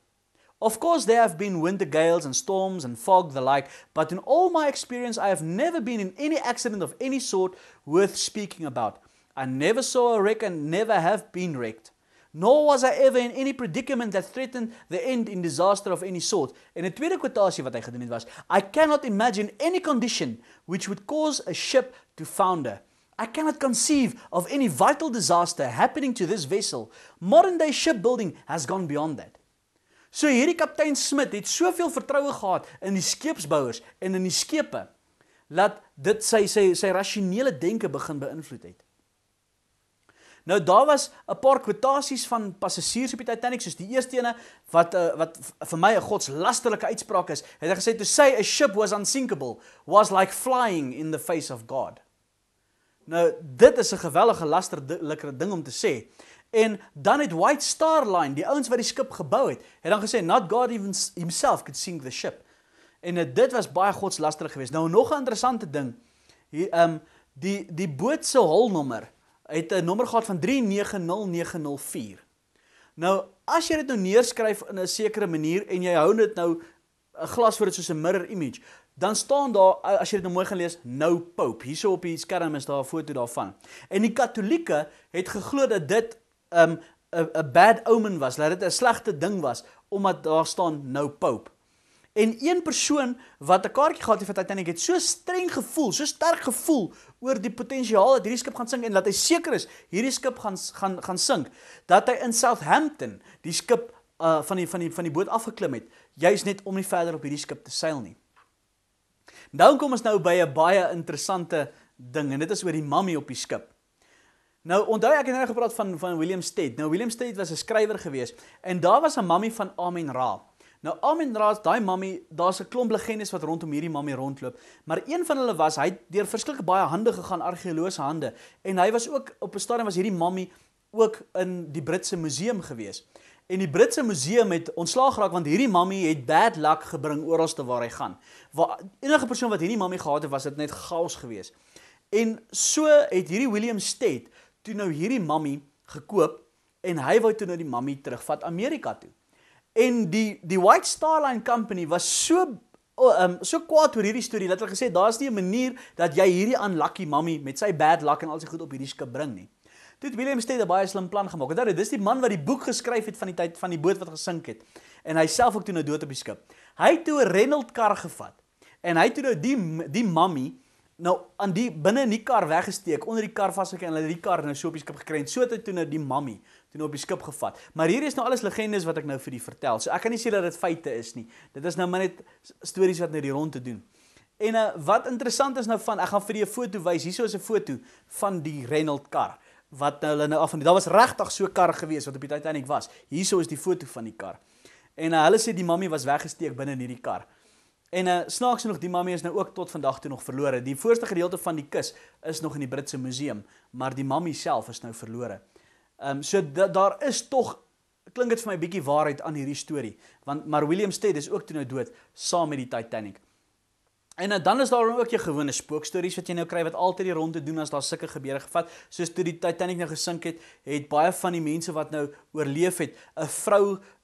Of course, there have been winter gales and storms and fog, the like, but in all my experience, I have never been in any accident of any sort worth speaking about. I never saw a wreck and never have been wrecked. Nor was I ever in any predicament that threatened the end in disaster of any sort. In 'n tweede kwotasie wat hy gedoen het was, I cannot imagine any condition which would cause a ship to founder. I cannot conceive of any vital disaster happening to this vessel. Modern day shipbuilding has gone beyond that. So hierdie kaptein Smit het soveel vertroue gehad in die skeepsbouers en in die skepe dat dit sy sy sy rasionele denke begin beïnvloed het. Nou daar was 'n paar kwotasies van passasiers op die Titanic, soos die eerste ene wat eh, wat vir my 'n godslasterlike uitspraak is. Het hy het gesê to say a ship was unsinkable was like flying in the face of God. Nou dit is 'n gewellige lasterlike ding om te sê. En dan het White Star Line, die ouens wat die skip gebou het, het dan gesê not God even himself could sink the ship. En eh, dit was baie godslaster geweest. Nou nog 'n interessante ding, hier ehm um, die die boot se holnommer het 'n nommer gehad van 390904. Nou as jy dit nou neerskryf in 'n sekere manier en jy hou dit nou 'n glas voor dit soos 'n mirror image, dan staan daar as jy dit nou mooi gaan lees, nou Pope. Hierso op die skerm is daar 'n foto daarvan. En die Katolieke het geglo dat dit um, 'n 'n bad omen was, dat dit 'n slegte ding was omdat daar staan nou pope. En een persoon wat 'n kaartjie gehad het vir Titanic het so streng gevoel, so sterk gevoel oor die potensiaal dat hierdie skip gaan sink en dat hy seker is hierdie skip gaan gaan gaan sink, dat hy in Southampton die skip uh, van die van die van die boot afgeklim het, juis net om nie verder op hierdie skip te seil nie. Nou kom ons nou by 'n baie interessante ding en dit is oor die mammy op die skip. Nou onthou ek het nou gepraat van van William Stead. Nou William Stead was 'n skrywer gewees en daar was 'n mammie van Amen-Ra. Nou Amen-Ra, daai mammie, daar's 'n klomp legendes wat rondom hierdie mammie rondloop, maar een van hulle was hy het deur verskillike baie hande gegaan, argeoloëse hande en hy was ook op 'n stadium was hierdie mammie ook in die Britse museum gewees. En die Britse museum het ontslaag geraak want hierdie mammie het bad luck gebring oralste waar hy gaan. Waar enige persoon wat hierdie mammie gehad het, was dit net chaos gewees. En so het hierdie William Stead toe nou hierdie mammy gekoop en hy wou toe nou die mammy terugvat Amerika toe. En die die White Star Line Company was so oh, um so kwaad oor hierdie storie dat hulle gesê daar's nie 'n manier dat jy hierdie unlucky mammy met sy bad luck en al sy goed op hierdie skip bring nie. Dit William Stead het baie slim plan gemaak. Onthou dis die man wat die boek geskryf het van die tyd van die boot wat gesink het en hy self ook toe nou dood op die skip. Hy het toe 'n Renault kar gevat en hy het toe nou die die mammy nou aan die binne in die kar weggesteek onder die kar vasgekry en hulle die kar nou so op die skip gekry en so het hy toe nou die mammy toe nou op die skip gevat. Maar hier is nou alles legendes wat ek nou vir die vertel. So ek kan nie sê dat dit feite is nie. Dit is nou maar net stories wat net nou die rond te doen. En uh, wat interessant is nou van ek gaan vir julle 'n foto wys. Hierso is 'n foto van die Renault kar wat nou hulle nou af van die daar was regtig so kar gewees wat op die Titanic was. Hierso is die foto van die kar. En uh, hulle sê die mammy was weggesteek binne in hierdie kar. En uh, eh, snaaks genoeg die mamma is nou ook tot vandag toe nog verlore. Die voorste gedeelte van die kus is nog in die Britse museum, maar die mamma self is nou verlore. Ehm um, so da daar is tog klink dit vir my bietjie waarheid aan hierdie storie, want maar William Stead is ook toe nou dood saam met die Titanic. En uh, dan is daar ook jy gewone spookstories wat jy nou kry wat altyd die rondte doen as daar sulke gebeure gevat, soos toe die Titanic nou gesink het, het baie van die mense wat nou oorleef het, 'n vrou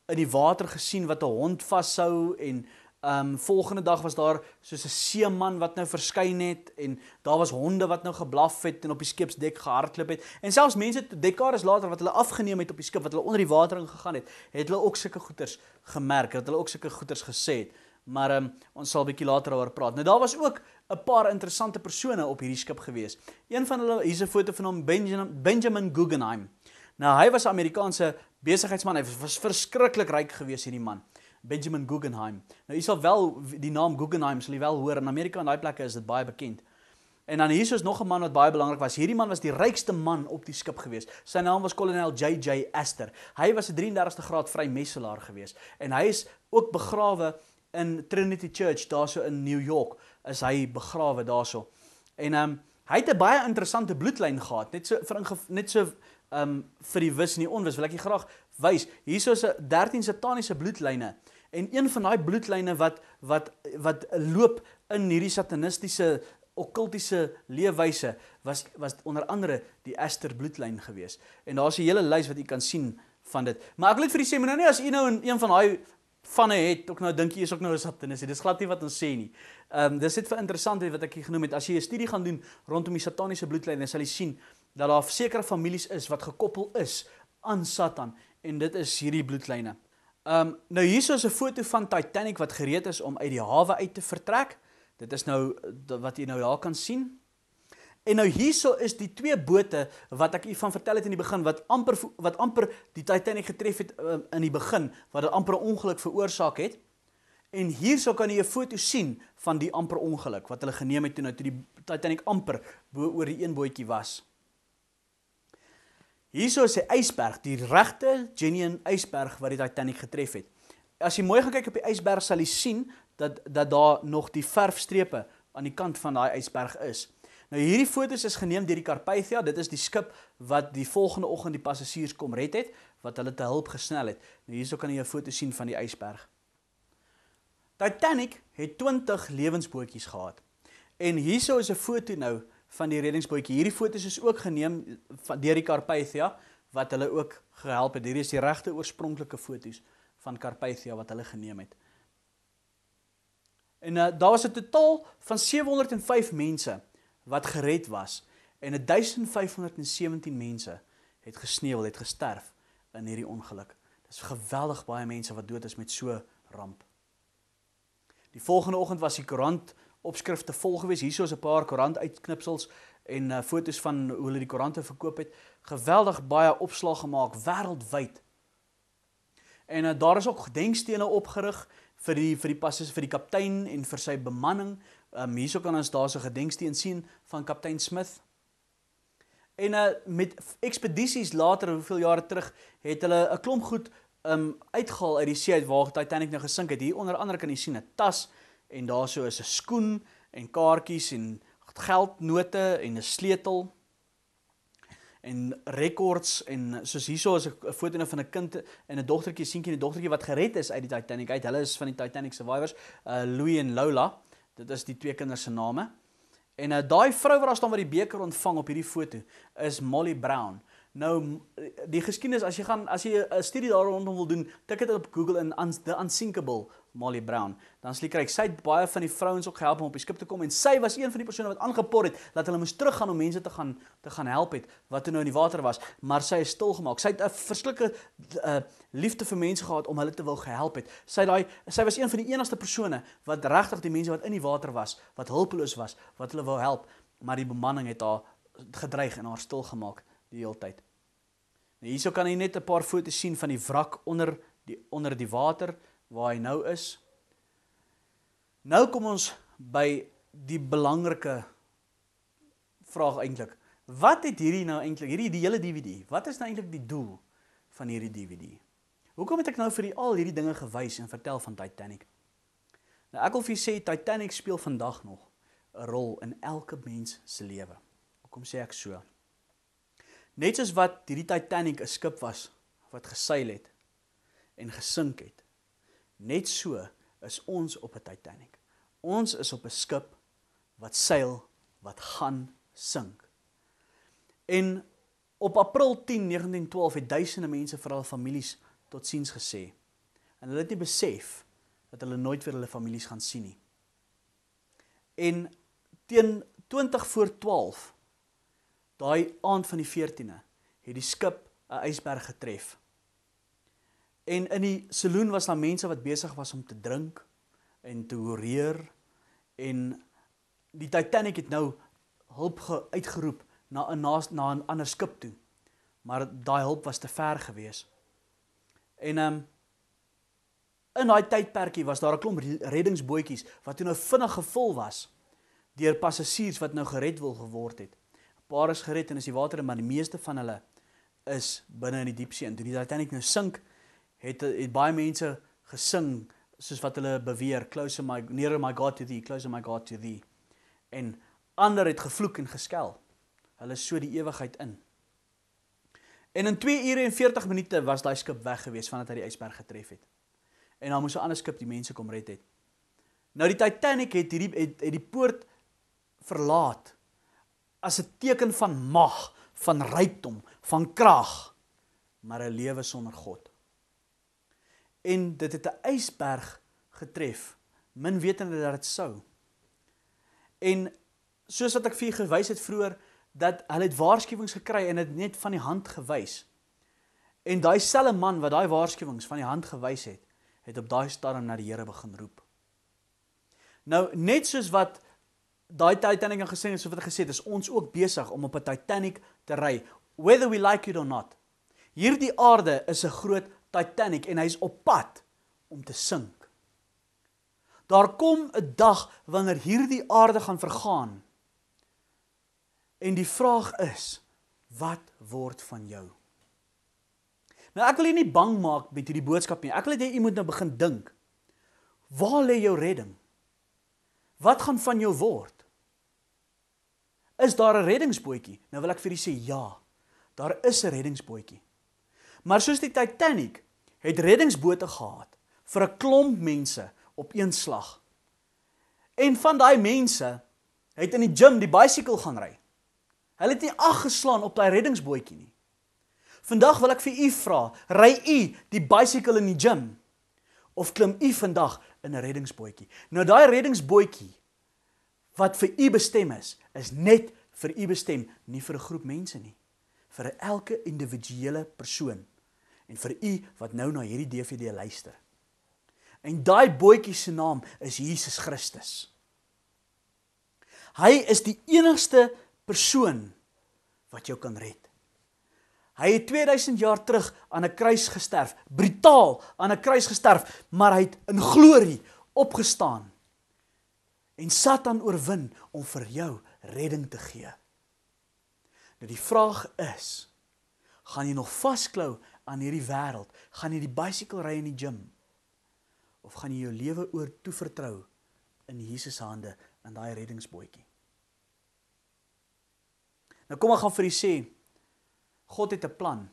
in die water gesien wat 'n hond vashou en Ehm um, volgende dag was daar soos 'n seeman wat nou verskyn het en daar was honde wat nou geblaf het en op die skeepsdek gehardloop het. En selfs mense te Dekkaris later wat hulle afgeneem het op die skip wat hulle onder die water ingegaan het, het hulle ook sulke goeters gemerk, het hulle ook sulke goeters gesê het. Maar ehm um, ons sal 'n bietjie later daaroor praat. Nou daar was ook 'n paar interessante persone op hierdie skip gewees. Een van hulle, hier's 'n foto van hom Benjamin Benjamin Guggenheim. Nou hy was 'n Amerikaanse besigheidsman. Hy was verskriklik ryk gewees hierdie man. Benjamin Guggenheim. Nou jy sal wel die naam Guggenheim sal jy wel hoor in Amerika en daai plekke is dit baie bekend. En dan hier is nog 'n man wat baie belangrik was. Hierdie man was die rykste man op die skip gewees. Sy naam was kolonel JJ Aster. Hy was 'n 33ste graad vrymesselaar gewees en hy is ook begrawe in Trinity Church daarso in New York. Is hy begrawe daarso. En ehm um, hy het 'n baie interessante bloedlyn gehad. Net so vir net so ehm um, vir die wis en die onwis wil ek graag wys. Hierso is 13 sataniese bloedlyne en een van daai bloedlyne wat wat wat loop in hierdie satanistiese okkultiese leefwyse was was onder andere die Ester bloedlyn gewees. En daar's 'n hele lys wat jy kan sien van dit. Maar ek wil net vir julle sê, maar nou nie as u nou in een van daai vanne het, ook nou dink jy is ook nou 'n satanis. Dis glad nie wat ons sê nie. Ehm um, dis net vir interessantheid wat ek hier genoem het. As jy 'n studie gaan doen rondom die sataniese bloedlyn, dan sal jy sien dat daar sekere families is wat gekoppel is aan Satan en dit is hierdie bloedlyne. Ehm um, nou hier is 'n foto van Titanic wat gereed is om uit die hawe uit te vertrek. Dit is nou wat jy nou daar kan sien. En nou hierso is die twee bote wat ek u van vertel het in die begin wat amper wat amper die Titanic getref het ehm, in die begin wat dit amper 'n ongeluk veroorsaak het. En hierso kan jy 'n foto sien van die amper ongeluk wat hulle geneem het toe nou toe die Titanic amper bo oor die een bootjie was. Hierso is 'n ysberg, die regte genuine ysberg wat die Titanic getref het. As jy mooi gaan kyk op die ysberg sal jy sien dat dat daar nog die verfstrepe aan die kant van daai ysberg is. Nou hierdie fotos is geneem deur die Carpathia, dit is die skip wat die volgende oggend die passasiers kom red het wat hulle te hulp gesnel het. Nou hierso kan jy 'n foto sien van die ysberg. Titanic het 20 lewensbootjies gehad. En hierso is 'n foto nou van die reddingsbootjie. Hierdie foto's is ook geneem van deur die Carpathia wat hulle ook gehelp het. Hierdie is die regte oorspronklike foto's van Carpathia wat hulle geneem het. En uh, daar was 'n totaal van 705 mense wat gered was en 1517 mense het gesneuwel, het gesterf in hierdie ongeluk. Dis geweldig baie mense wat dood is met so ramp. Die volgende oggend was die koerant opskrif te vol gewees. Hierso is 'n paar koerant uitknipsels en uh, fotos van hoe hulle die koerante verkoop het. Geweldig baie opslag gemaak wêreldwyd. En uh, daar is ook gedenkstene opgerig vir die vir die passies vir die kaptein en vir sy bemanning. Um, ehm, hierso kan ons daar so 'n gedenksteen sien van kaptein Smith. En uh, met ekspedisies later hoeveel jare terug het hulle 'n klomp goed um, uitgehaal uit die see uit waar Titanic nou gesink het. Hier onder andere kan jy sien 'n tas en daarso is 'n skoen en kaartjies en geldnote en 'n sleutel en rekords en soos hierso is 'n foto nou van 'n kind en 'n dogtertjie seentjie 'n dogtertjie wat gered is uit die Titanic uit. Hulle is van die Titanic survivors, uh Louie en Lola. Dit is die twee kinders se name. En uh, daai vrou wat daar staan met die beker ontvang op hierdie foto is Molly Brown. Nou die geskiedenis as jy gaan as jy 'n eh, studie daaroor wil doen, tik dit op Google in the unsinkable Molly Brown. Dan sal jy kry sy het baie van die vrouens ook gehelp om op die skip te kom en sy was een van die persone wat aangepot het dat hulle moes teruggaan om mense te gaan te gaan help het wat toe nou in die water was, maar sy is stil gemaak. Sy het 'n verskillike eh, liefde vir mense gehad om hulle te wil gehelp het. Sy daai sy was een van die enigste persone wat regtig die mense wat in die water was, wat hulpeloos was, wat hulle wou help, maar die bemanning het haar gedreig en haar stil gemaak die hele tyd. Nou hierso kan jy net 'n paar foto's sien van die wrak onder die onder die water waar hy nou is. Nou kom ons by die belangrike vraag eintlik. Wat het hierdie nou eintlik hierdie die hele DVD? Wat is nou eintlik die doel van hierdie DVD? Hoekom het ek nou vir julle al hierdie dinge gewys en vertel van Titanic? Nou ek wil vir julle sê Titanic speel vandag nog 'n rol in elke mens se lewe. Hoekom sê ek so? Net soos wat hierdie Titanic 'n skip was wat geseil het en gesink het. Net so is ons op 'n Titanic. Ons is op 'n skip wat seil, wat gaan sink. En op April 10, 1912 het duisende mense vir hulle families totsiens gesê. En hulle het nie besef dat hulle nooit weer hulle families gaan sien nie. En teen 20 voor 12 daai aand van die 14e het die skip 'n ysberg getref. En in die saloon was daar mense wat besig was om te drink en te horeer en die Titanic het nou hulp uitgeroep na 'n na, na 'n ander skip toe. Maar daai hulp was te ver gewees. En ehm um, in daai tydperkie was daar 'n klomp reddingsbootjies wat toe nou vinnig gevul was deur passasiers wat nou gered wil geword het paar is gered en is die water in, maar die meeste van hulle is binne in die diepsee in. Toe die Titanic nou sink, het het baie mense gesing soos wat hulle beweer, close my near my God to thee, close my God to thee. En ander het gevloek en geskel. Hulle so die ewigheid in. En in 2 ure en 40 minute was daai skip weg gewees vandat hy die ysberg getref het. En dan moes 'n ander skip die mense kom red het. Nou die Titanic het hierdie het, het die poort verlaat as 'n teken van mag, van rykdom, van krag, maar 'n lewe sonder God. En dit het 'n ysberg getref, min wetende dat dit sou. En soos wat ek vir gewys het vroeër dat hulle het waarskuwings gekry en dit net van die hand gewys. En daai selfe man wat daai waarskuwings van die hand gewys het, het op daai stadium na die Here begin roep. Nou net soos wat daai Titanic en gesien het soos wat gesê het, is ons ook besig om op 'n Titanic te ry, whether we like it or not. Hierdie aarde is 'n groot Titanic en hy's op pad om te sink. Daar kom 'n dag wanneer hierdie aarde gaan vergaan. En die vraag is, wat word van jou? Nou ek wil jy nie bang maak met hierdie boodskap nie. Ek wil hê jy moet nou begin dink. Waar lê jou redding? Wat gaan van jou word? Is daar 'n reddingsbootjie? Nou wil ek vir u sê ja. Daar is 'n reddingsbootjie. Maar soos die Titanic het reddingsbote gehad vir 'n klomp mense op een slag. En van daai mense het in die gim die bicycle gaan ry. Hulle het nie ag geslaan op daai reddingsbootjie nie. Vandag wil ek vir u vra, ry u die bicycle in die gim of klim u vandag in 'n reddingsbootjie? Nou daai reddingsbootjie wat vir u bestem is, is net vir u bestem, nie vir 'n groep mense nie. Vir elke individuele persoon en vir u wat nou na hierdie DVD luister. En daai boetjie se naam is Jesus Christus. Hy is die enigste persoon wat jou kan red. Hy het 2000 jaar terug aan 'n kruis gesterf, brutaal aan 'n kruis gesterf, maar hy het in glorie opgestaan. En Satan oorwin om vir jou redding te gee. Nou die vraag is, gaan jy nog vasklou aan hierdie wêreld? Gaan jy die bicycle ry in die gim? Of gaan jy jou lewe oor toe vertrou in Jesus se hande in daai reddingsbootjie? Nou kom ek gaan vir u sê, God het 'n plan.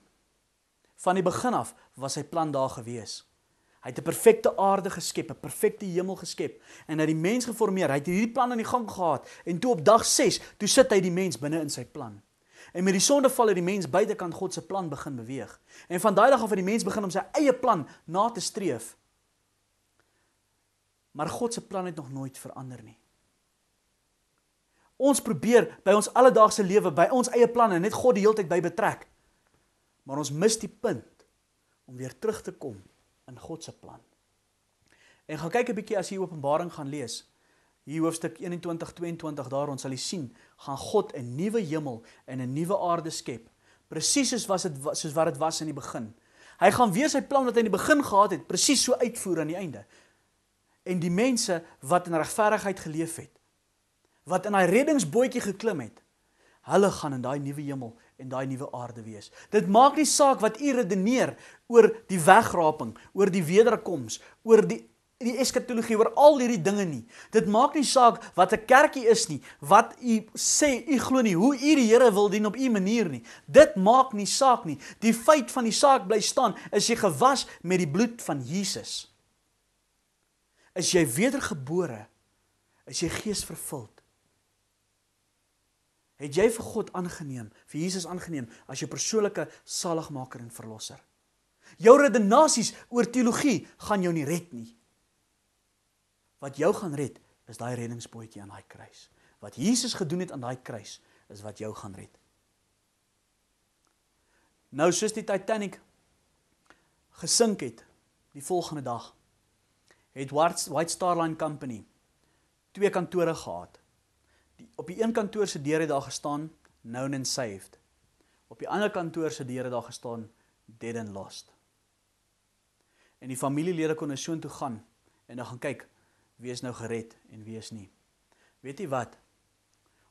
Van die begin af was sy plan daar gewees. Hy het 'n perfekte aarde geskep, 'n perfekte hemel geskep en hy het die mens geformeer. Hy het hierdie plan aan die gang gehad en toe op dag 6, toe sit hy die mens binne in sy plan. En met die sondeval het die mens buitekant God se plan begin beweeg. En van daai dag af het die mens begin om sy eie plan na te streef. Maar God se plan het nog nooit verander nie. Ons probeer by ons alledaagse lewe, by ons eie planne net God die hele tyd by betrek. Maar ons mis die punt om weer terug te kom in God se plan. En gaan kyk 'n bietjie as jy Openbaring gaan lees. Hier hoofstuk 21:22 daar ons sal jy sien gaan God 'n nuwe hemel en 'n nuwe aarde skep. Presies soos was dit soos wat dit was in die begin. Hy gaan weer sy plan wat hy in die begin gehad het presies so uitvoer aan die einde. En die mense wat in regverdigheid geleef het, wat in daai reddingsbootjie geklim het, hulle gaan in daai nuwe hemel en daai nuwe aarde wees. Dit maak nie saak wat u redeneer oor die wegraping, oor die wederkoms, oor die die eskatologie, oor al hierdie dinge nie. Dit maak nie saak wat 'n kerkie is nie, wat u sê u glo nie, hoe u die Here wil dien op u manier nie. Dit maak nie saak nie. Die feit van die saak bly staan, is jy gewas met die bloed van Jesus. Is jy wedergebore? Is jy geesvervuld? Het jy vir God aangeneem, vir Jesus aangeneem as jou persoonlike saligmaker en verlosser? Jou redenasies oor teologie gaan jou nie red nie. Wat jou gaan red, is daai reddingsbootjie aan daai kruis. Wat Jesus gedoen het aan daai kruis, is wat jou gaan red. Nou soos die Titanic gesink het, die volgende dag het White Star Line Company twee kantore gehad Die, op die een kantoor se deur het daar gestaan known and saved. Op die ander kantoor se deur het daar gestaan dead and lost. En die familielede kon na nou so toe gaan en dan gaan kyk wie is nou gered en wie is nie. Weet jy wat?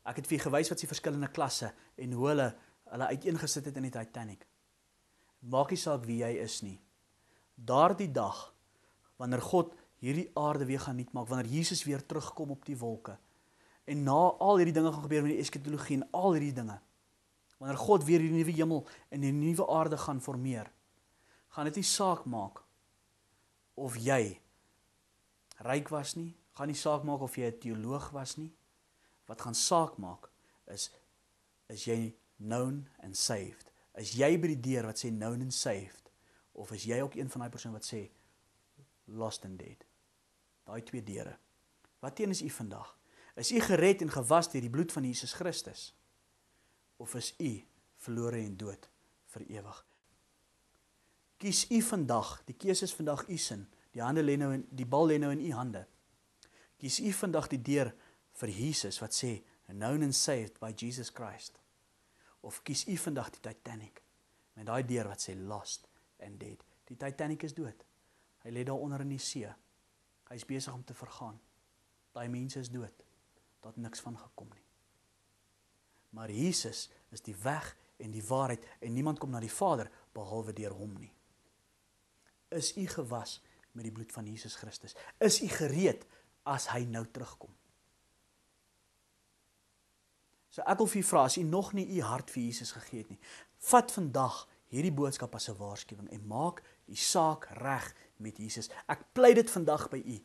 Ek het vir gewys wat se verskillende klasse en hoe hulle hulle uiteengesit het in die Titanic. Maak nie saak wie jy is nie. Daardie dag wanneer God hierdie aarde weer gaan nuut maak, wanneer Jesus weer terugkom op die wolke, En na al hierdie dinge gaan gebeur met die eskatologie en al hierdie dinge. Wanneer God weer hierdie nuwe hemel en hierdie nuwe aarde gaan formeer, gaan dit nie saak maak of jy ryk was nie, gaan nie saak maak of jy 'n teoloog was nie. Wat gaan saak maak is is jy known and saved. Is jy by die deur wat sê known and saved of is jy ook een van daai persone wat sê lost and dead? Daai twee deure. Wat teen is u vandag? Is u gered en gewas deur die bloed van Jesus Christus? Of is u verlore en dood vir ewig? Kies u vandag, die keuse is vandag u sin. Die hande lê nou in die bal lê nou in u hande. Kies u vandag die deur vir Jesus wat sê, "Known and saved by Jesus Christ." Of kies u vandag die Titanic met daai deur wat sê lost and dead. Die Titanic is dood. Hy lê daar onder in die see. Hy's besig om te vergaan. Daai mense is dood dat niks van gekom nie. Maar Jesus is die weg en die waarheid en niemand kom na die Vader behalwe deur hom nie. Is u gewas met die bloed van Jesus Christus? Is u gereed as hy nou terugkom? So ek wil vir u vra as u nog nie u hart vir Jesus gegee het nie, vat vandag hierdie boodskap as 'n waarskuwing en maak u saak reg met Jesus. Ek pleit dit vandag by u.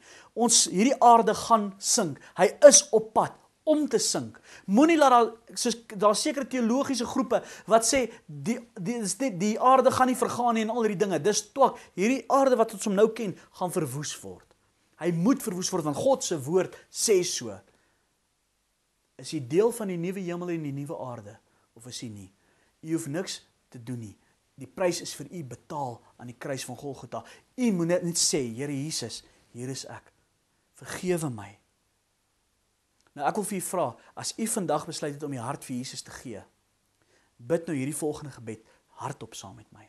Ons hierdie aarde gaan sink. Hy is op pad om te sink. Moenie laat daar soos daar sekere teologiese groepe wat sê die die is net die aarde gaan nie vergaan nie en al hierdie dinge. Dis twak. Hierdie aarde wat ons om nou ken, gaan verwoes word. Hy moet verwoes word want God se woord sê so. Is hy deel van die nuwe hemel en die nuwe aarde of is hy nie? U hoef niks te doen nie. Die prys is vir u betaal aan die kruis van Golgotha. U moet net net sê, Here Jesus, hier is ek. Vergewe my. Nou ek wil vir u vra, as u vandag besluit het om u hart vir Jesus te gee, bid nou hierdie volgende gebed hardop saam met my.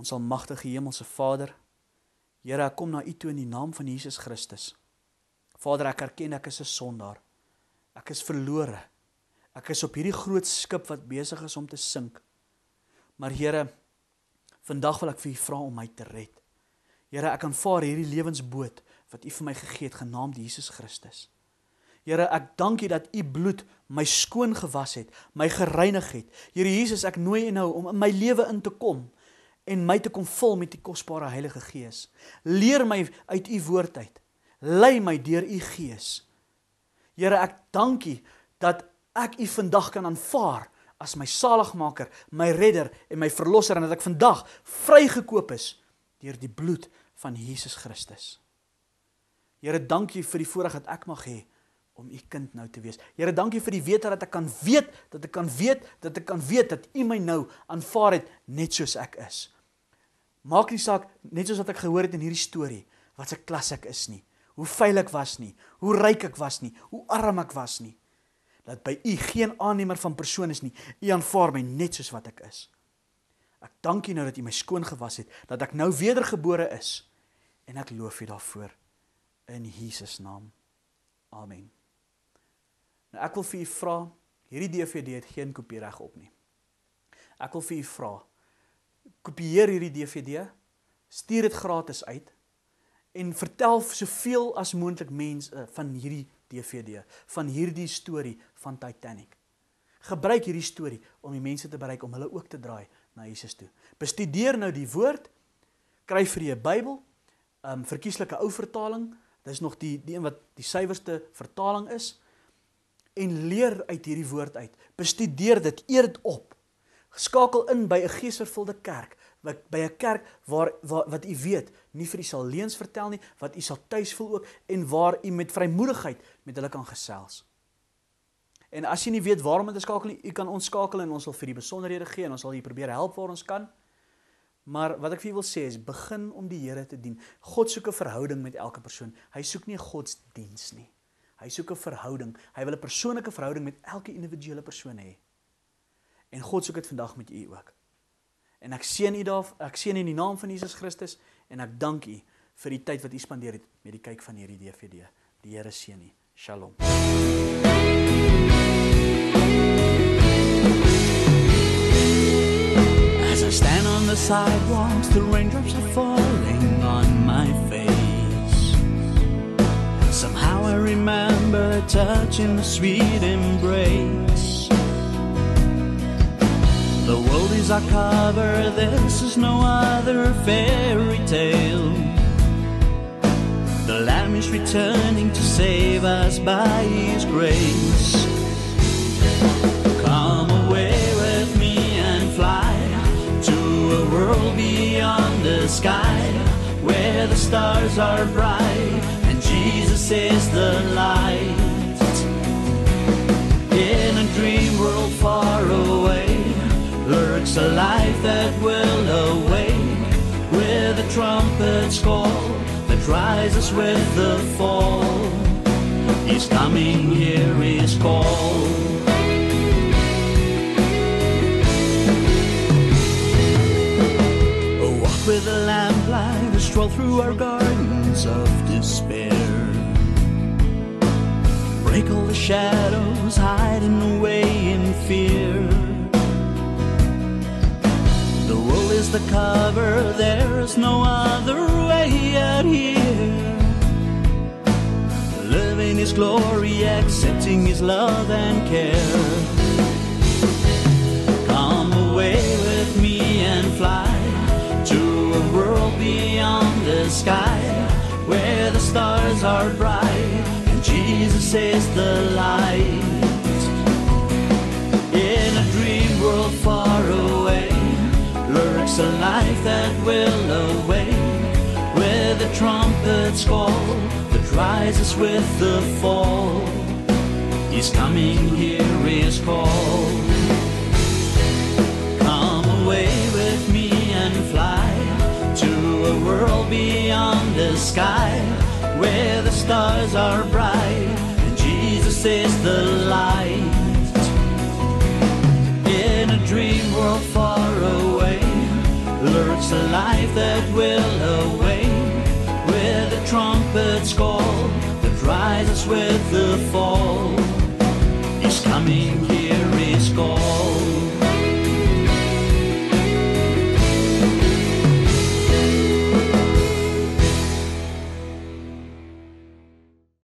Ons almagtige hemelse Vader, Here, ek kom na u toe in die naam van Jesus Christus. Vader, ek erken ek is 'n sondaar. Ek is verlore. Ek is op hierdie groot skip wat besig is om te sink. Maar Here, vandag wil ek vir U vra om my te red. Here, ek aanvaar hierdie lewensboot wat U vir my gegee het, genaamd Jesus Christus. Here, ek dank U dat U bloed my skoon gewas het, my gereinig het. Here Jesus, ek nooi U nou om in my lewe in te kom en my te kom vul met U kosbare Heilige Gees. Leer my uit U woord uit. Lei my deur U Gees. Here, ek dank U dat ek U vandag kan aanvaar as my saligmaker, my redder en my verlosser en dat ek vandag vrygekoop is deur die bloed van Jesus Christus. Here, dankie vir die voorreg dat ek mag hê om u kind nou te wees. Here, dankie vir die wete dat ek kan weet dat ek kan weet dat ek kan weet dat u my nou aanvaar het net soos ek is. Maak nie saak net soos wat ek gehoor het in hierdie storie wat se klassiek is nie. Hoe veilig was nie, hoe ryk ek was nie, hoe arm ek was nie dat by u geen aannemer van persoon is nie. U aanvaar my net soos wat ek is. Ek dank u nou dat u my skoon gewas het, dat ek nou wedergebore is en ek loof u daarvoor in Jesus naam. Amen. Nou ek wil vir u vra, hierdie DVD het geen kopiereg op nie. Ek wil vir u vra, kopieer hierdie DVD, stuur dit gratis uit en vertel soveel as moontlik mense eh, van hierdie DVD van hierdie storie van Titanic. Gebruik hierdie storie om die mense te bereik om hulle ook te draai na Jesus toe. Bestudeer nou die woord, kry vir jou Bybel, ehm, 'n um, verkieslike ou vertaling, dit is nog die die een wat die suiwerste vertaling is en leer uit hierdie woord uit. Bestudeer dit, eet dit op. Skakel in by 'n geesvervulde kerk by 'n kerk waar, waar wat u weet, nie vir u sal leuns vertel nie, wat u sal tuis voel ook en waar u met vrymoedigheid met hulle kan gesels. En as jy nie weet waarom om te skakel nie, u kan ons skakel en ons sal vir die besonderhede gee en ons sal u probeer help waar ons kan. Maar wat ek vir julle wil sê is begin om die Here te dien. God soek 'n verhouding met elke persoon. Hy soek nie 'n godsdiens nie. Hy soek 'n verhouding. Hy wil 'n persoonlike verhouding met elke individuele persoon hê. En God soek dit vandag met u ook. En ek seën u daar, ek seën in die naam van Jesus Christus en ek dank u vir die tyd wat u spandeer het met die kyk van hierdie DVD. Die Here seën u. Shalom.
As I stand on the sidewalks, the raindrops are falling on my face. Somehow I remember touching the sweet embrace. The world is our cover, this is no other fairy tale. The Lamb is returning to save us by His grace. Come away with me and fly to a world beyond the sky where the stars are bright and Jesus is the light. In a dream world far away lurks a life that will away with a trumpet's call that rises with the fall. He's coming, here is call. A walk with a lamplight, a stroll through our gardens of despair. Break all the shadows hiding away in fear the cover, there's no other way out here. Living His glory, accepting His love and care. Come away with me and fly to a world beyond the sky, where the stars are bright and Jesus is the light. In a dream world far away lurks a life that will awake. Where the trumpets call that rises with the fall. He's coming, here is call. Come away with me and fly to a world beyond the sky where the stars are bright and Jesus is the light. In a dream world far it's the life that will await with the trumpet's call that rises with the fall. He's coming here, called.